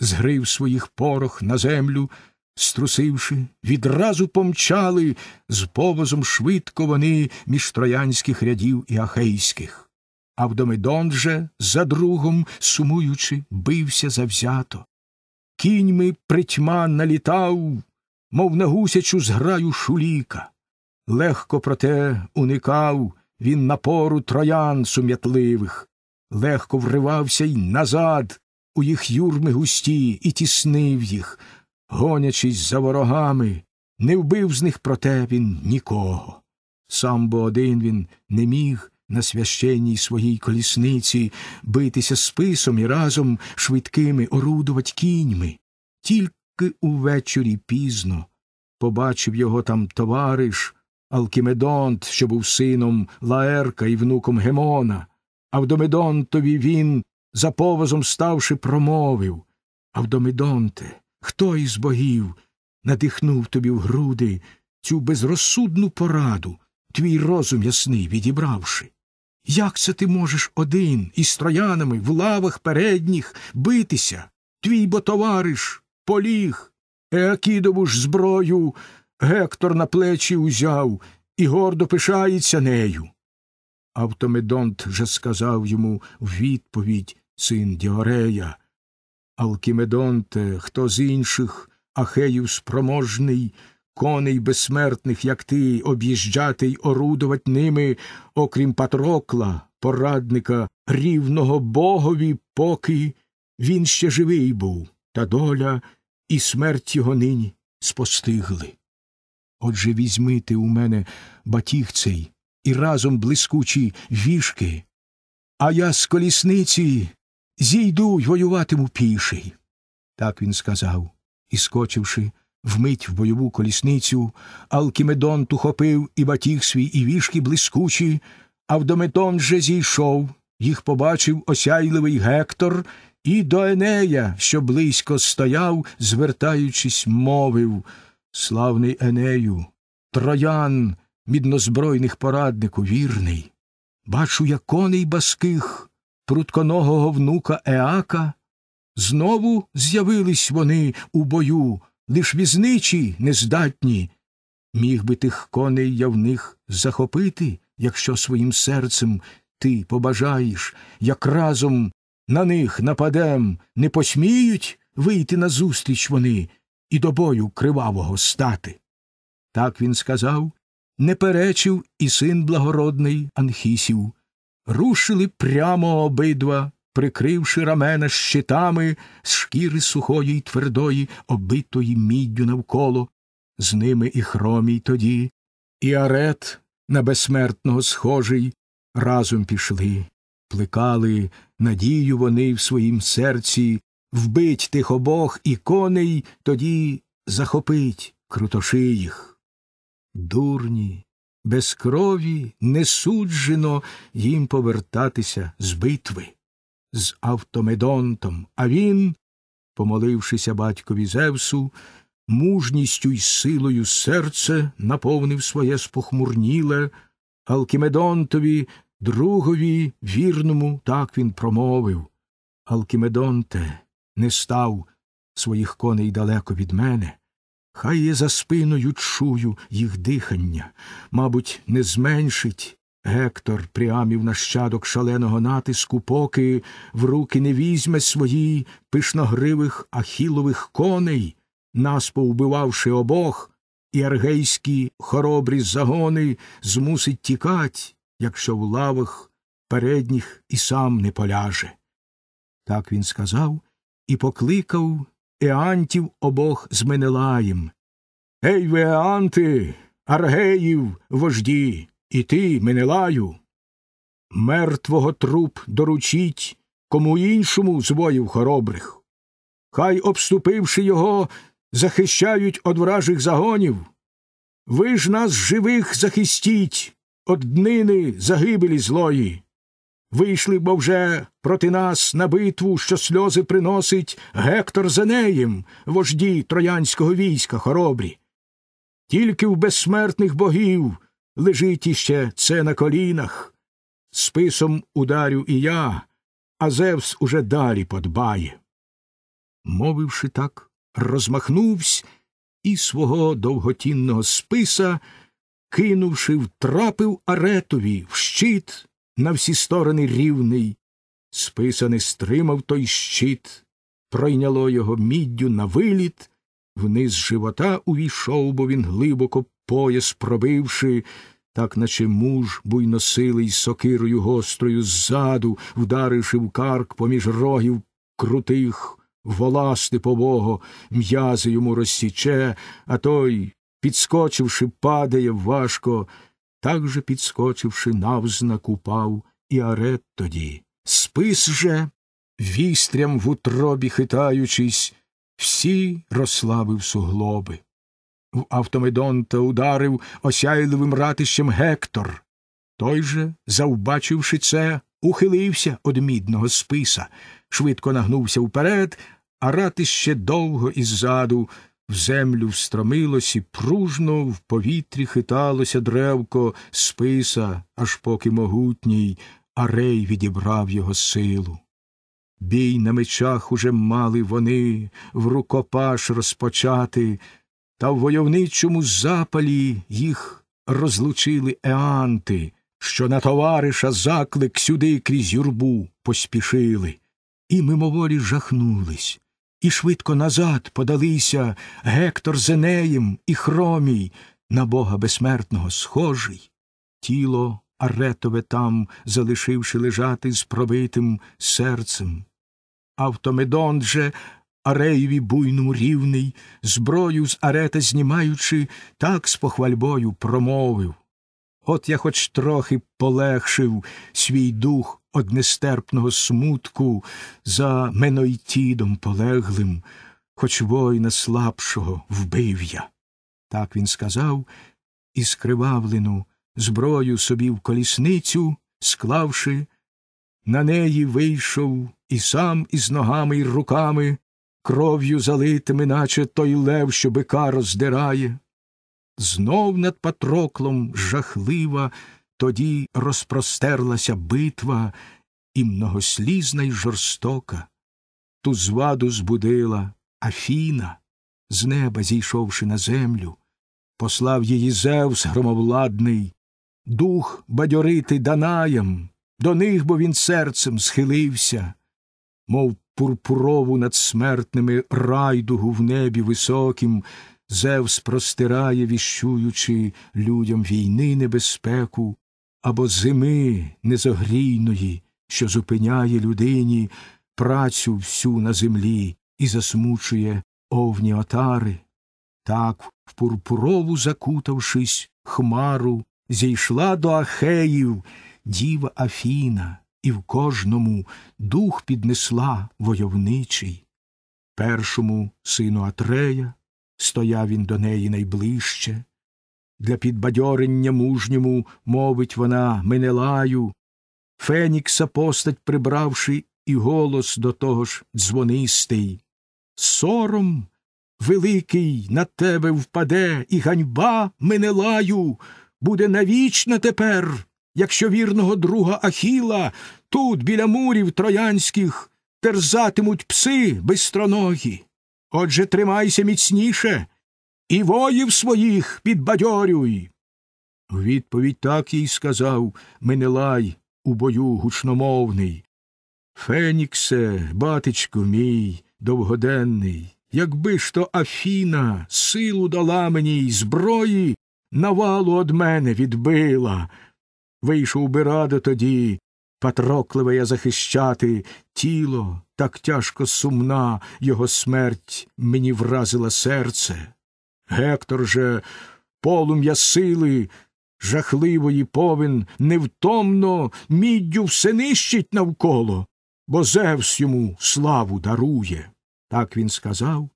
згрив своїх порох на землю, струсивши, відразу помчали з повозом швидко вони між троянських рядів і ахейських. а Авдомедон же за другом, сумуючи, бився завзято, кіньми притьма налітав, мов на гусячу зграю шуліка. Легко, проте, уникав він напору троян сум'ятливих, легко вривався й назад у їх юрми густі і тіснив їх, гонячись за ворогами, не вбив з них, проте він нікого. Сам бо один він не міг, на священній своїй колісниці, битися списом і разом швидкими орудувать кіньми. Тільки увечері пізно побачив його там товариш Алкімедонт, що був сином Лаерка і внуком Гемона. Авдомедонтові він, за повозом ставши, промовив Авдомедонте, хто із богів надихнув тобі в груди цю безрозсудну пораду, твій розум ясний відібравши. Як це ти можеш один із троянами в лавах передніх битися? Твій бо товариш поліг. Еакідову ж зброю Гектор на плечі узяв і гордо пишається нею. Автомедонт же сказав йому в відповідь син Діорея. Алкімедонте, хто з інших Ахеїв спроможний, коней безсмертних, як ти, об'їжджати й орудувати ними, окрім патрокла, порадника, рівного богові, поки він ще живий був, та доля і смерть його нині спостигли. Отже, візьми ти у мене батіг цей і разом блискучі вішки, а я з колісниці зійду й воюватиму піший. Так він сказав і, скочивши, Вмить в бойову колісницю Алкімедон тухопив і батіг свій, і вішки блискучі, а в Авдометон же зійшов, їх побачив осяйливий Гектор, і до Енея, що близько стояв, звертаючись, мовив Славний Енею, троян, міднозбройних пораднику вірний. Бачу, я коней баских, прутконогого внука Еака. Знову з'явились вони у бою лиш візничі нездатні. Міг би тих коней я в них захопити, якщо своїм серцем ти побажаєш, як разом на них нападем, не посміють вийти назустріч вони і до бою кривавого стати. Так він сказав, не перечив і син благородний Анхісів. Рушили прямо обидва прикривши рамена щитами з шкіри сухої й твердої, оббитої міддю навколо, з ними і хромій тоді, і арет на безсмертного схожий разом пішли, плекали надію вони в своїм серці, вбить тих обох і коней тоді захопить крутоши їх. Дурні, без крові не суджено їм повертатися з битви з автомедонтом, а він, помолившися батькові Зевсу, мужністю й силою серце наповнив своє спохмурніле, Алкімедонтові, другові вірному, так він промовив. Алкімедонте, не став своїх коней далеко від мене. Хай я за спиною чую їх дихання, мабуть, не зменшить Гектор прямів нащадок шаленого натиску, поки в руки не візьме свої пишногривих ахілових коней, нас повбивавши обох, і аргейські хоробрі загони змусить тікать, якщо в лавах передніх і сам не поляже. Так він сказав і покликав Еантів обох з Менелаєм. Ей ви, Еанти, аргеїв вожді! І ти, Менелаю, мертвого труп доручіть кому іншому з воїв хоробрих. Хай, обступивши його, захищають од вражих загонів. Ви ж нас живих захистіть од днини загибелі злої. Вийшли бо вже проти нас на битву, що сльози приносить Гектор Зенеєм, вожді троянського війська хоробрі. Тільки в безсмертних богів лежить іще це на колінах. Списом ударю і я, а Зевс уже далі подбає. Мовивши так, розмахнувсь і свого довготінного списа, кинувши, втрапив аретові в щит на всі сторони рівний. Списа не стримав той щит, пройняло його міддю на виліт, вниз живота увійшов, бо він глибоко пояс пробивши, так наче муж буйносилий сокирою гострою ззаду, вдаривши в карк поміж рогів крутих, воласти побого, м'язи йому розсіче, а той, підскочивши, падає важко, так же підскочивши, навзнак упав і арет тоді. Спис же, вістрям в утробі хитаючись, всі розслабив суглоби. В автомедонта ударив осяйливим ратищем Гектор. Той же, завбачивши це, ухилився од мідного списа, швидко нагнувся вперед, а ратище довго іззаду в землю встромилось і пружно в повітрі хиталося древко списа, аж поки могутній, арей відібрав його силу. Бій на мечах уже мали вони в рукопаш розпочати, та в войовничому запалі їх розлучили еанти, що на товариша заклик сюди крізь юрбу поспішили, і мимоволі жахнулись, і швидко назад подалися Гектор з Енеєм і Хромій, на бога безсмертного схожий, тіло аретове там, залишивши лежати з пробитим серцем. Автомедон же, Ареєві буйному рівний, зброю з арета знімаючи, так з похвальбою промовив. От я хоч трохи полегшив свій дух од нестерпного смутку за Менойтідом полеглим, хоч воїна слабшого вбив я. Так він сказав і скривавлену зброю собі в колісницю, склавши, на неї вийшов і сам із ногами і руками, кров'ю залитими, наче той лев, що бика роздирає. Знов над патроклом жахлива тоді розпростерлася битва і многослізна й жорстока. Ту зваду збудила Афіна, з неба зійшовши на землю, послав її Зевс громовладний, дух бадьорити Данаєм. До них бо він серцем схилився, мов пурпурову над смертними райдугу в небі високім, Зевс простирає, віщуючи людям війни небезпеку, або зими незогрійної, що зупиняє людині працю всю на землі і засмучує овні отари. Так, в пурпурову закутавшись, хмару, зійшла до ахеїв діва Афіна, і в кожному дух піднесла войовничий. Першому сину Атрея стояв він до неї найближче. Для підбадьорення мужньому, мовить вона, Менелаю, Фенікса постать прибравши, і голос до того ж дзвонистий. Сором великий на тебе впаде, і ганьба, Менелаю, буде навічна тепер якщо вірного друга Ахіла тут, біля мурів троянських, терзатимуть пси бистроногі. Отже, тримайся міцніше і воїв своїх підбадьорюй. В відповідь так їй сказав Менелай у бою гучномовний. Феніксе, батечку мій, довгоденний, якби ж то Афіна силу дала мені й зброї навалу од мене відбила, вийшов би радо тоді, Патрокливе я захищати тіло, так тяжко сумна, його смерть мені вразила серце. Гектор же, полум'я сили, жахливої повин невтомно міддю все нищить навколо, бо Зевс йому славу дарує. Так він сказав.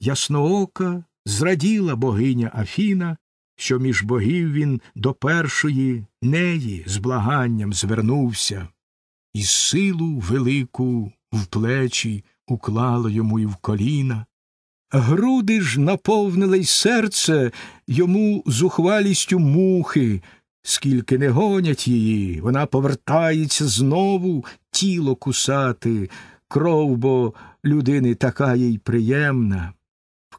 Ясноока зраділа богиня Афіна що між богів він до першої неї з благанням звернувся, і силу велику в плечі уклала йому і в коліна. Груди ж наповнили й серце йому зухвалістю мухи, скільки не гонять її, вона повертається знову тіло кусати, кров бо людини така їй приємна.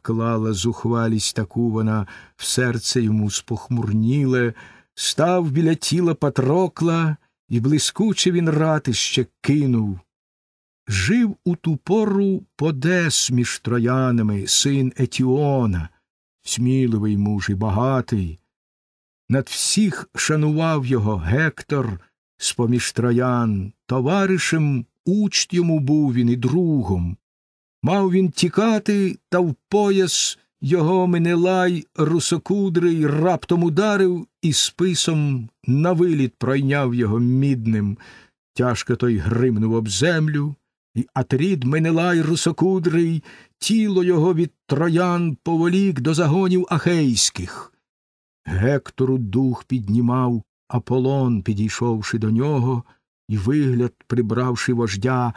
Клала зухвалість таку вона в серце йому спохмурніле, став біля тіла Патрокла, і блискуче він ратище кинув. Жив у ту пору Подес між троянами син Етіона, сміливий муж і багатий. Над всіх шанував його Гектор з поміж троян, товаришем учть йому був він і другом. Мав він тікати, та в пояс його Минилай русокудрий раптом ударив і списом на виліт пройняв його мідним. Тяжко той гримнув об землю, і Атрід Минилай русокудрий, тіло його від троян поволік до загонів ахейських. Гектору дух піднімав Аполлон, підійшовши до нього, і вигляд, прибравши вождя,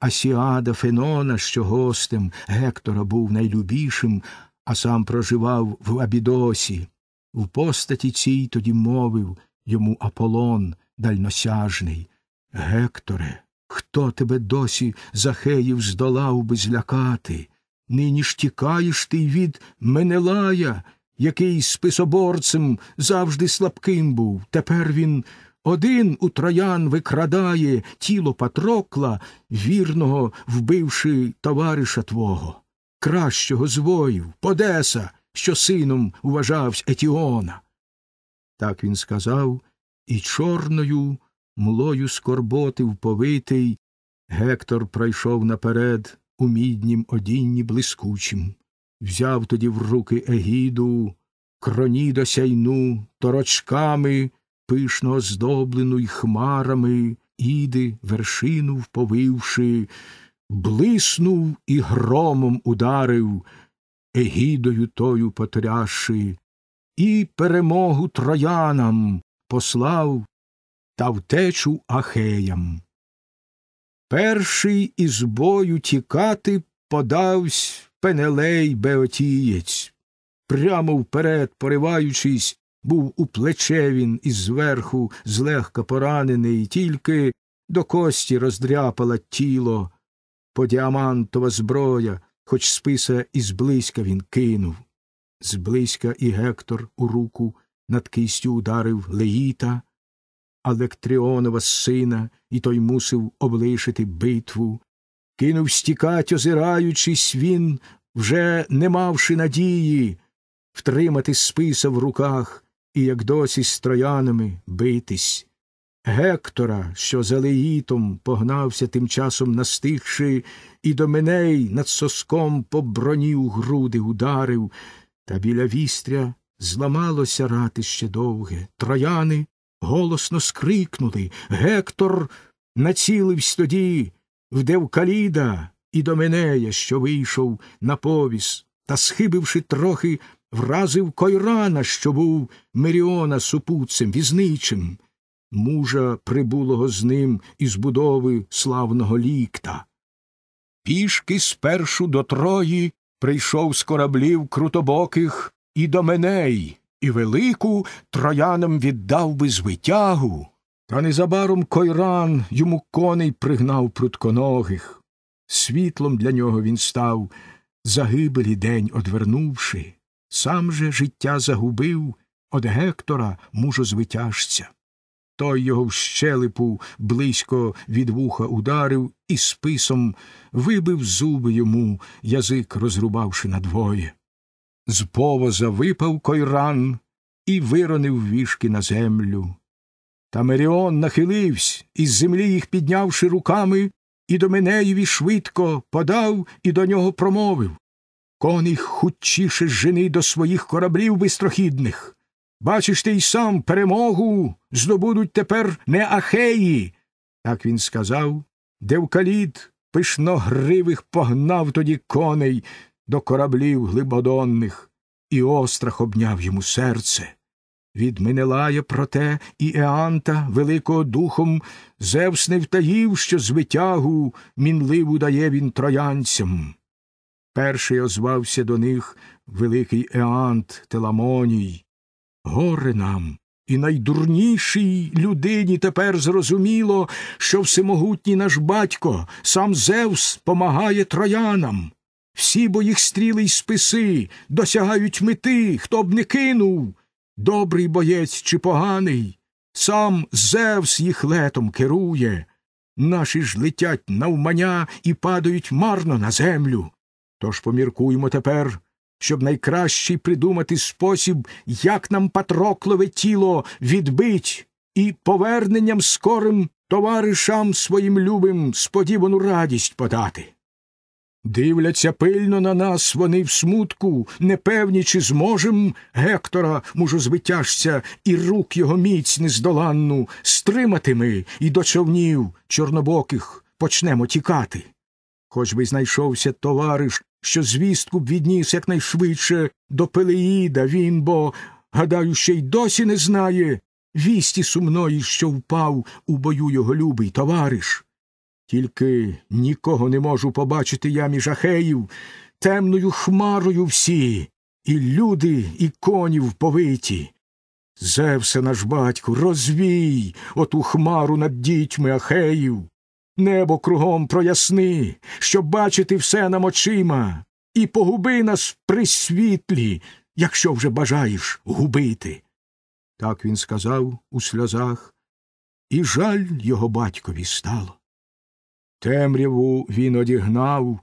Асіада Фенона, що гостем Гектора був найлюбішим, а сам проживав в Абідосі. В постаті цій тоді мовив йому Аполлон дальносяжний Гекторе, хто тебе досі Захеїв здолав би злякати? Нині ж тікаєш ти від Менелая, який списоборцем завжди слабким був. Тепер він один у троян викрадає тіло Патрокла, вірного вбивши товариша твого, кращого звоїв, воїв, Подеса, що сином уважавсь Етіона. Так він сказав, і чорною млою скорботи вповитий Гектор пройшов наперед у міднім одінні блискучим, взяв тоді в руки Егіду, кроні досяйну торочками пишно оздоблену й хмарами, іди, вершину вповивши, блиснув і громом ударив, егідою тою потряши, і перемогу троянам послав та втечу ахеям. Перший із бою тікати подавсь пенелей Беотієць, прямо вперед, пориваючись, був у плече він і зверху злегка поранений, тільки до кості роздряпала тіло, подіамантова зброя, хоч списа і зблизька він кинув. Зблизька і Гектор у руку над кистю ударив Леїта, Алектріонова Лектріонова сина, і той мусив облишити битву. Кинув стікать, озираючись, він, вже не мавши надії, втримати списа в руках, і, як досі з троянами, битись. Гектора, що за леїтом погнався, тим часом настигши, і до меней над соском по броні у груди ударив, та біля вістря зламалося ратище довге. Трояни голосно скрикнули. Гектор націлився тоді в Девкаліда і до менея, що вийшов на повіс, та, схибивши трохи, вразив Койрана, що був Меріона супутцем, візничим, мужа прибулого з ним із будови славного лікта. Пішки спершу до Трої прийшов з кораблів крутобоких і до Меней, і велику троянам віддав би звитягу, та незабаром Койран йому коней пригнав прутконогих. Світлом для нього він став, загибелі день одвернувши сам же життя загубив од Гектора мужозвитяжця. Той його в щелепу близько від вуха ударив і списом вибив зуби йому, язик розрубавши надвоє. З повоза випав койран і виронив вішки на землю. Та Меріон нахиливсь, із землі їх піднявши руками, і до Менеєві швидко подав і до нього промовив Коней хутчіше жени до своїх кораблів бистрохідних. Бачиш ти й сам перемогу здобудуть тепер не ахеї. Так він сказав, Девкаліт пишногривих погнав тоді коней до кораблів глибодонних, і острах обняв йому серце. Від Менелая, проте, і Еанта, великого духом, Зевс не втаїв, що звитягу мінливу дає він троянцям. Перший озвався до них великий Еант Теламоній. Горе нам, і найдурнішій людині тепер зрозуміло, що всемогутній наш батько, сам Зевс, помагає троянам. Всі, бо їх стріли й списи, досягають мети, хто б не кинув. Добрий боєць чи поганий, сам Зевс їх летом керує. Наші ж летять навмання і падають марно на землю. Тож поміркуємо тепер, щоб найкращий придумати спосіб, як нам патроклове тіло відбить і поверненням скорим товаришам своїм любим сподівану радість подати. Дивляться пильно на нас вони в смутку, непевні, чи зможем Гектора, мужозвитяжця, і рук його міць нездоланну стримати ми і до човнів чорнобоких почнемо тікати. Хоч би знайшовся товариш що звістку б відніс якнайшвидше до Пелеїда він, бо, гадаю, ще й досі не знає вісті сумної, що впав у бою його любий товариш. Тільки нікого не можу побачити я між ахеїв, темною хмарою всі, і люди, і конів повиті. Зевсе наш батько, розвій оту хмару над дітьми ахеїв. Небо кругом проясни, щоб бачити все нам очима, і погуби нас при світлі, якщо вже бажаєш губити. Так він сказав у сльозах, і жаль його батькові стало. Темряву він одігнав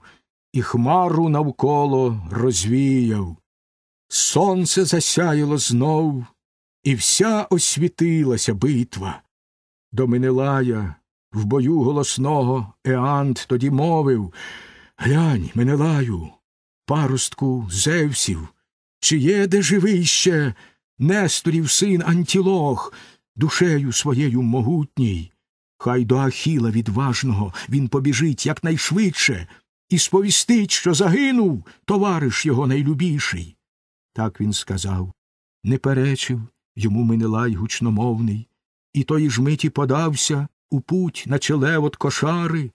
і хмару навколо розвіяв. Сонце засяяло знов, і вся освітилася битва. До Менелая в бою голосного Еант тоді мовив Глянь, Менелаю, паростку Зевсів, чи є де живий ще Несторів син Антілох, душею своєю могутній? Хай до Ахіла відважного він побіжить якнайшвидше і сповістить, що загинув товариш його найлюбіший. Так він сказав, не перечив йому Менелай гучномовний, і тої ж миті подався у путь на челевод кошари,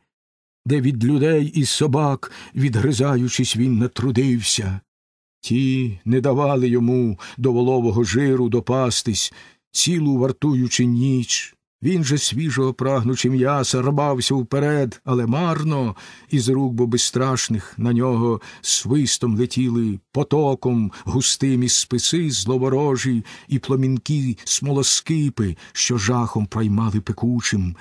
де від людей і собак, відгризаючись, він натрудився. Ті не давали йому до волового жиру допастись, цілу вартуючи ніч. Він же свіжого прагнучи м'яса рвався вперед, але марно, із рук бо безстрашних на нього свистом летіли потоком густим із списи зловорожі і пломінки смолоскипи, що жахом проймали пекучим.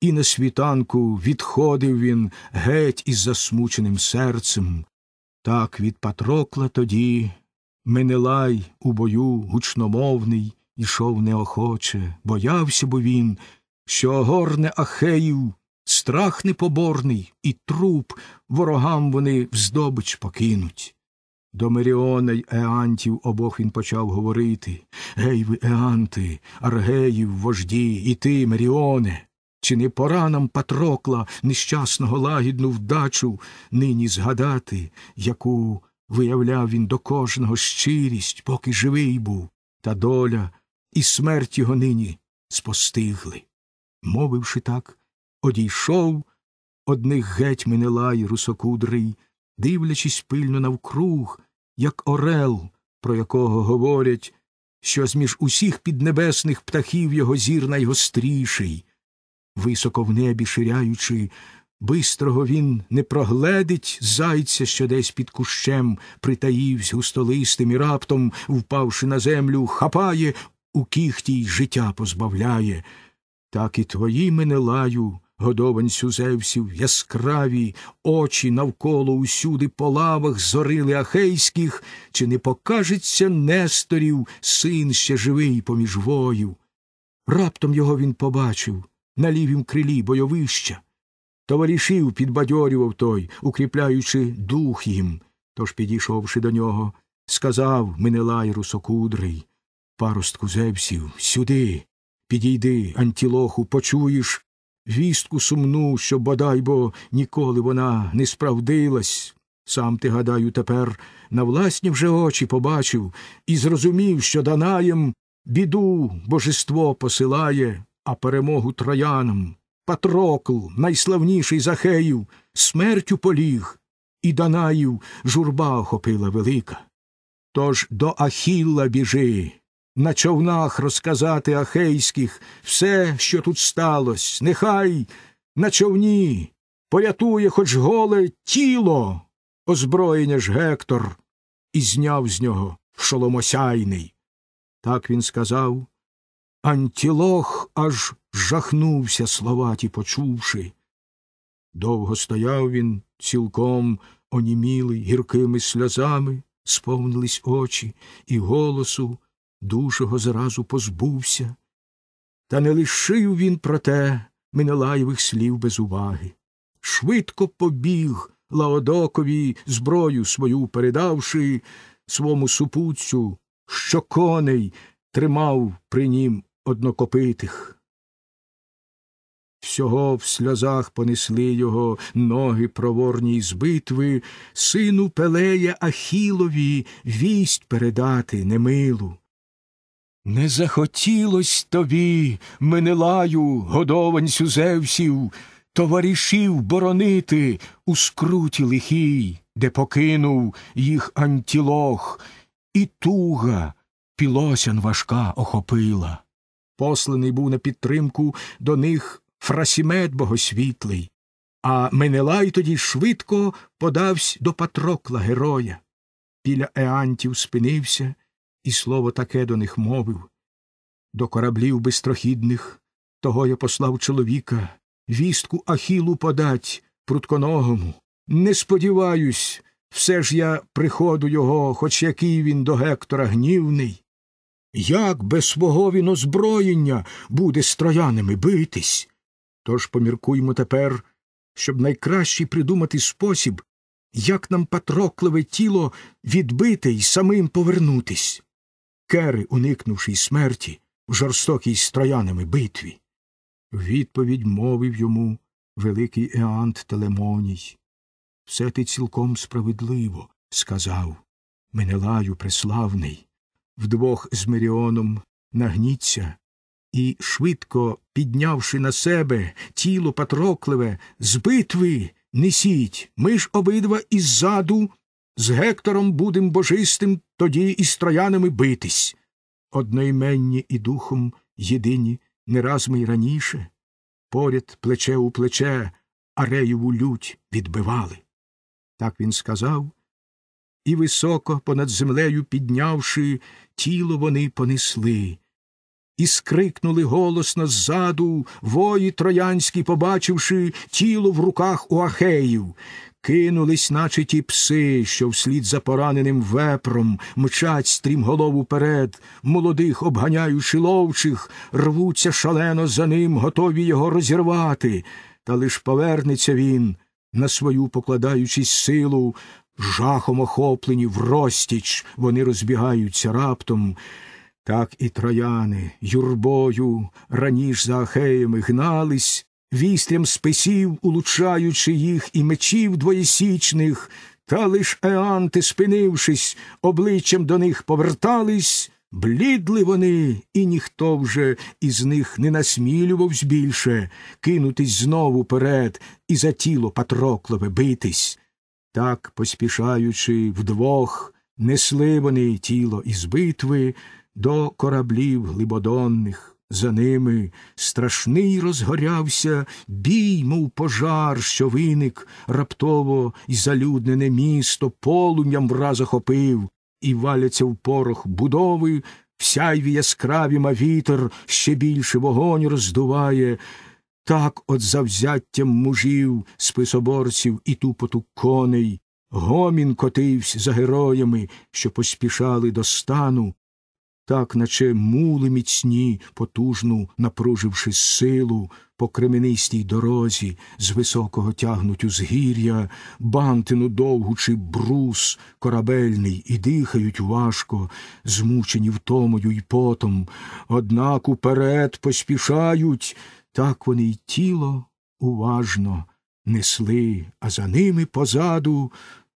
І на світанку відходив він геть із засмученим серцем. Так від Патрокла тоді Менелай у бою гучномовний ішов неохоче, боявся бо він, що огорне Ахеїв страх непоборний і труп ворогам вони вздобич покинуть. До Меріона й Еантів обох він почав говорити Гей ви, Еанти, Аргеїв, вожді, і ти, Меріоне. Чи не пора нам Патрокла нещасного лагідну вдачу нині згадати, яку виявляв він до кожного щирість, поки живий був, та доля і смерть його нині спостигли. Мовивши так, одійшов одних геть Менелай русокудрий, дивлячись пильно навкруг, як орел, про якого говорять, що зміж усіх піднебесних птахів його зір найгостріший. Високо в небі ширяючи, бистрого він не прогледить зайця, що десь під кущем притаївсь густолистим і раптом, впавши на землю, хапає у кіхті й життя позбавляє, так і твої мене лаю, годовань сюзевсів, яскраві очі навколо усюди по лавах зорили ахейських, чи не покажеться Несторів син ще живий поміж вою. Раптом його він побачив на лівім крилі бойовища. Товаришів підбадьорював той, укріпляючи дух їм. Тож, підійшовши до нього, сказав Минелай русокудрий Паростку зевсів, сюди, підійди, антілоху, почуєш вістку сумну, що бодай бо ніколи вона не справдилась. Сам ти, гадаю, тепер на власні вже очі побачив і зрозумів, що Данаєм біду божество посилає, а перемогу троянам. Патрокл, найславніший Захеїв, смертю поліг, і Данаїв журба охопила велика. Тож до Ахілла біжи на човнах розказати ахейських все, що тут сталося, нехай на човні порятує хоч голе тіло, озброєння ж Гектор, і зняв з нього шоломосяйний. Так він сказав. Антілох аж жахнувся слова ті почувши. Довго стояв він, цілком онімілий, гіркими сльозами сповнились очі, і голосу дужого зразу позбувся. Та не лишив він про те Менелаєвих слів без уваги. Швидко побіг Лаодокові, зброю свою передавши свому супутцю, що коней тримав при нім однокопитих. Всього в сльозах понесли його ноги проворні з битви, сину Пелея Ахілові вість передати немилу. Не захотілось тобі, Минилаю, годованцю зевсів, товаришів боронити у скруті лихій, де покинув їх антілох, і туга пілосян важка охопила. Посланий був на підтримку до них Фрасімет богосвітлий, а Менелай тоді швидко подавсь до Патрокла героя. Біля Еантів спинився і слово таке до них мовив до кораблів бистрохідних того я послав чоловіка, вістку Ахілу подать прутконогому. Не сподіваюсь, все ж я приходу його, хоч який він до Гектора гнівний. Як без свого він озброєння буде з троянами битись? Тож поміркуймо тепер, щоб найкращий придумати спосіб, як нам патроклеве тіло відбити і самим повернутись. Кери, уникнувши смерті в жорстокій з троянами битві. Відповідь мовив йому великий Еант Телемоній. Все ти цілком справедливо сказав. Менелаю преславний. Вдвох з Меріоном нагніться і, швидко піднявши на себе тіло патрокливе, з битви несіть. Ми ж обидва іззаду з Гектором будем божистим тоді і з троянами битись. Одноіменні і духом єдині не раз ми й раніше, поряд плече у плече Ареєву лють відбивали. Так він сказав, і високо понад землею піднявши, тіло вони понесли. І скрикнули голосно ззаду, вої троянські, побачивши тіло в руках у Ахеїв кинулись, наче ті пси, що вслід за пораненим вепром мчать стрімголов уперед, молодих обганяючи ловчих, рвуться шалено за ним, готові його розірвати. Та лиш повернеться він, на свою покладаючись силу, жахом охоплені, вростіч вони розбігаються раптом. Так і трояни юрбою раніш за Ахеями гнались, вістрям списів, улучаючи їх, і мечів двоєсічних, та лиш еанти, спинившись, обличчям до них повертались, блідли вони, і ніхто вже із них не насмілювавсь більше кинутись знову перед і за тіло Патроклове битись. Так, поспішаючи, вдвох, несли вони тіло із битви до кораблів глибодонних. За ними страшний розгорявся бій, мов пожар, що виник раптово й залюднене місто полум'ям враз охопив, і валяться в порох будови, всяйві яскраві ма вітер ще більше вогонь роздуває. Так от завзяттям мужів, списоборців і тупоту коней. Гомін котився за героями, що поспішали до стану, так наче мули міцні, потужну, напруживши силу по кременистій дорозі, з високого тягнуть узгір'я, бантину довгу чи брус корабельний, і дихають важко, змучені втомою й потом, однак уперед поспішають, так вони й тіло уважно несли, а за ними позаду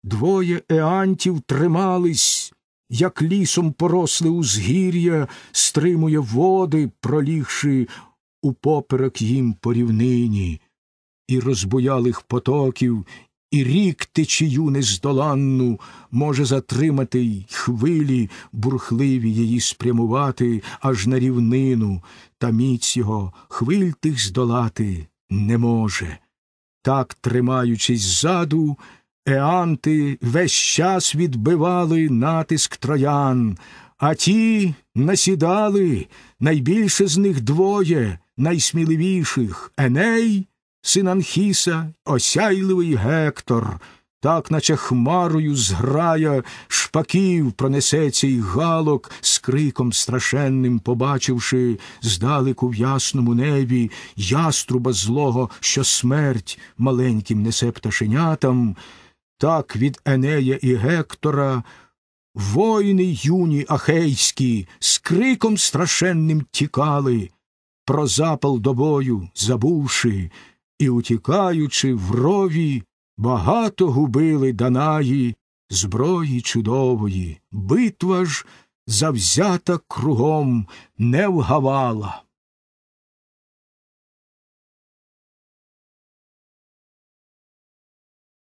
двоє еантів тримались як лісом поросле узгір'я стримує води, пролігши упоперек їм по рівнині, і розбуялих потоків, і рік течію нездоланну може затримати й хвилі, бурхливі її спрямувати аж на рівнину, та міць його хвиль тих здолати не може. Так, тримаючись ззаду, Еанти весь час відбивали натиск троян, а ті насідали найбільше з них двоє найсміливіших Еней, син Анхіса, осяйливий Гектор, так наче хмарою зграя шпаків пронесеться і галок з криком страшенним, побачивши здалеку в ясному небі яструба злого, що смерть маленьким несе пташенятам. Так від Енея і Гектора воїни юні ахейські з криком страшенним тікали, про запал до бою забувши, і, утікаючи в рові, багато губили Данаї зброї чудової. Битва ж завзята кругом не вгавала.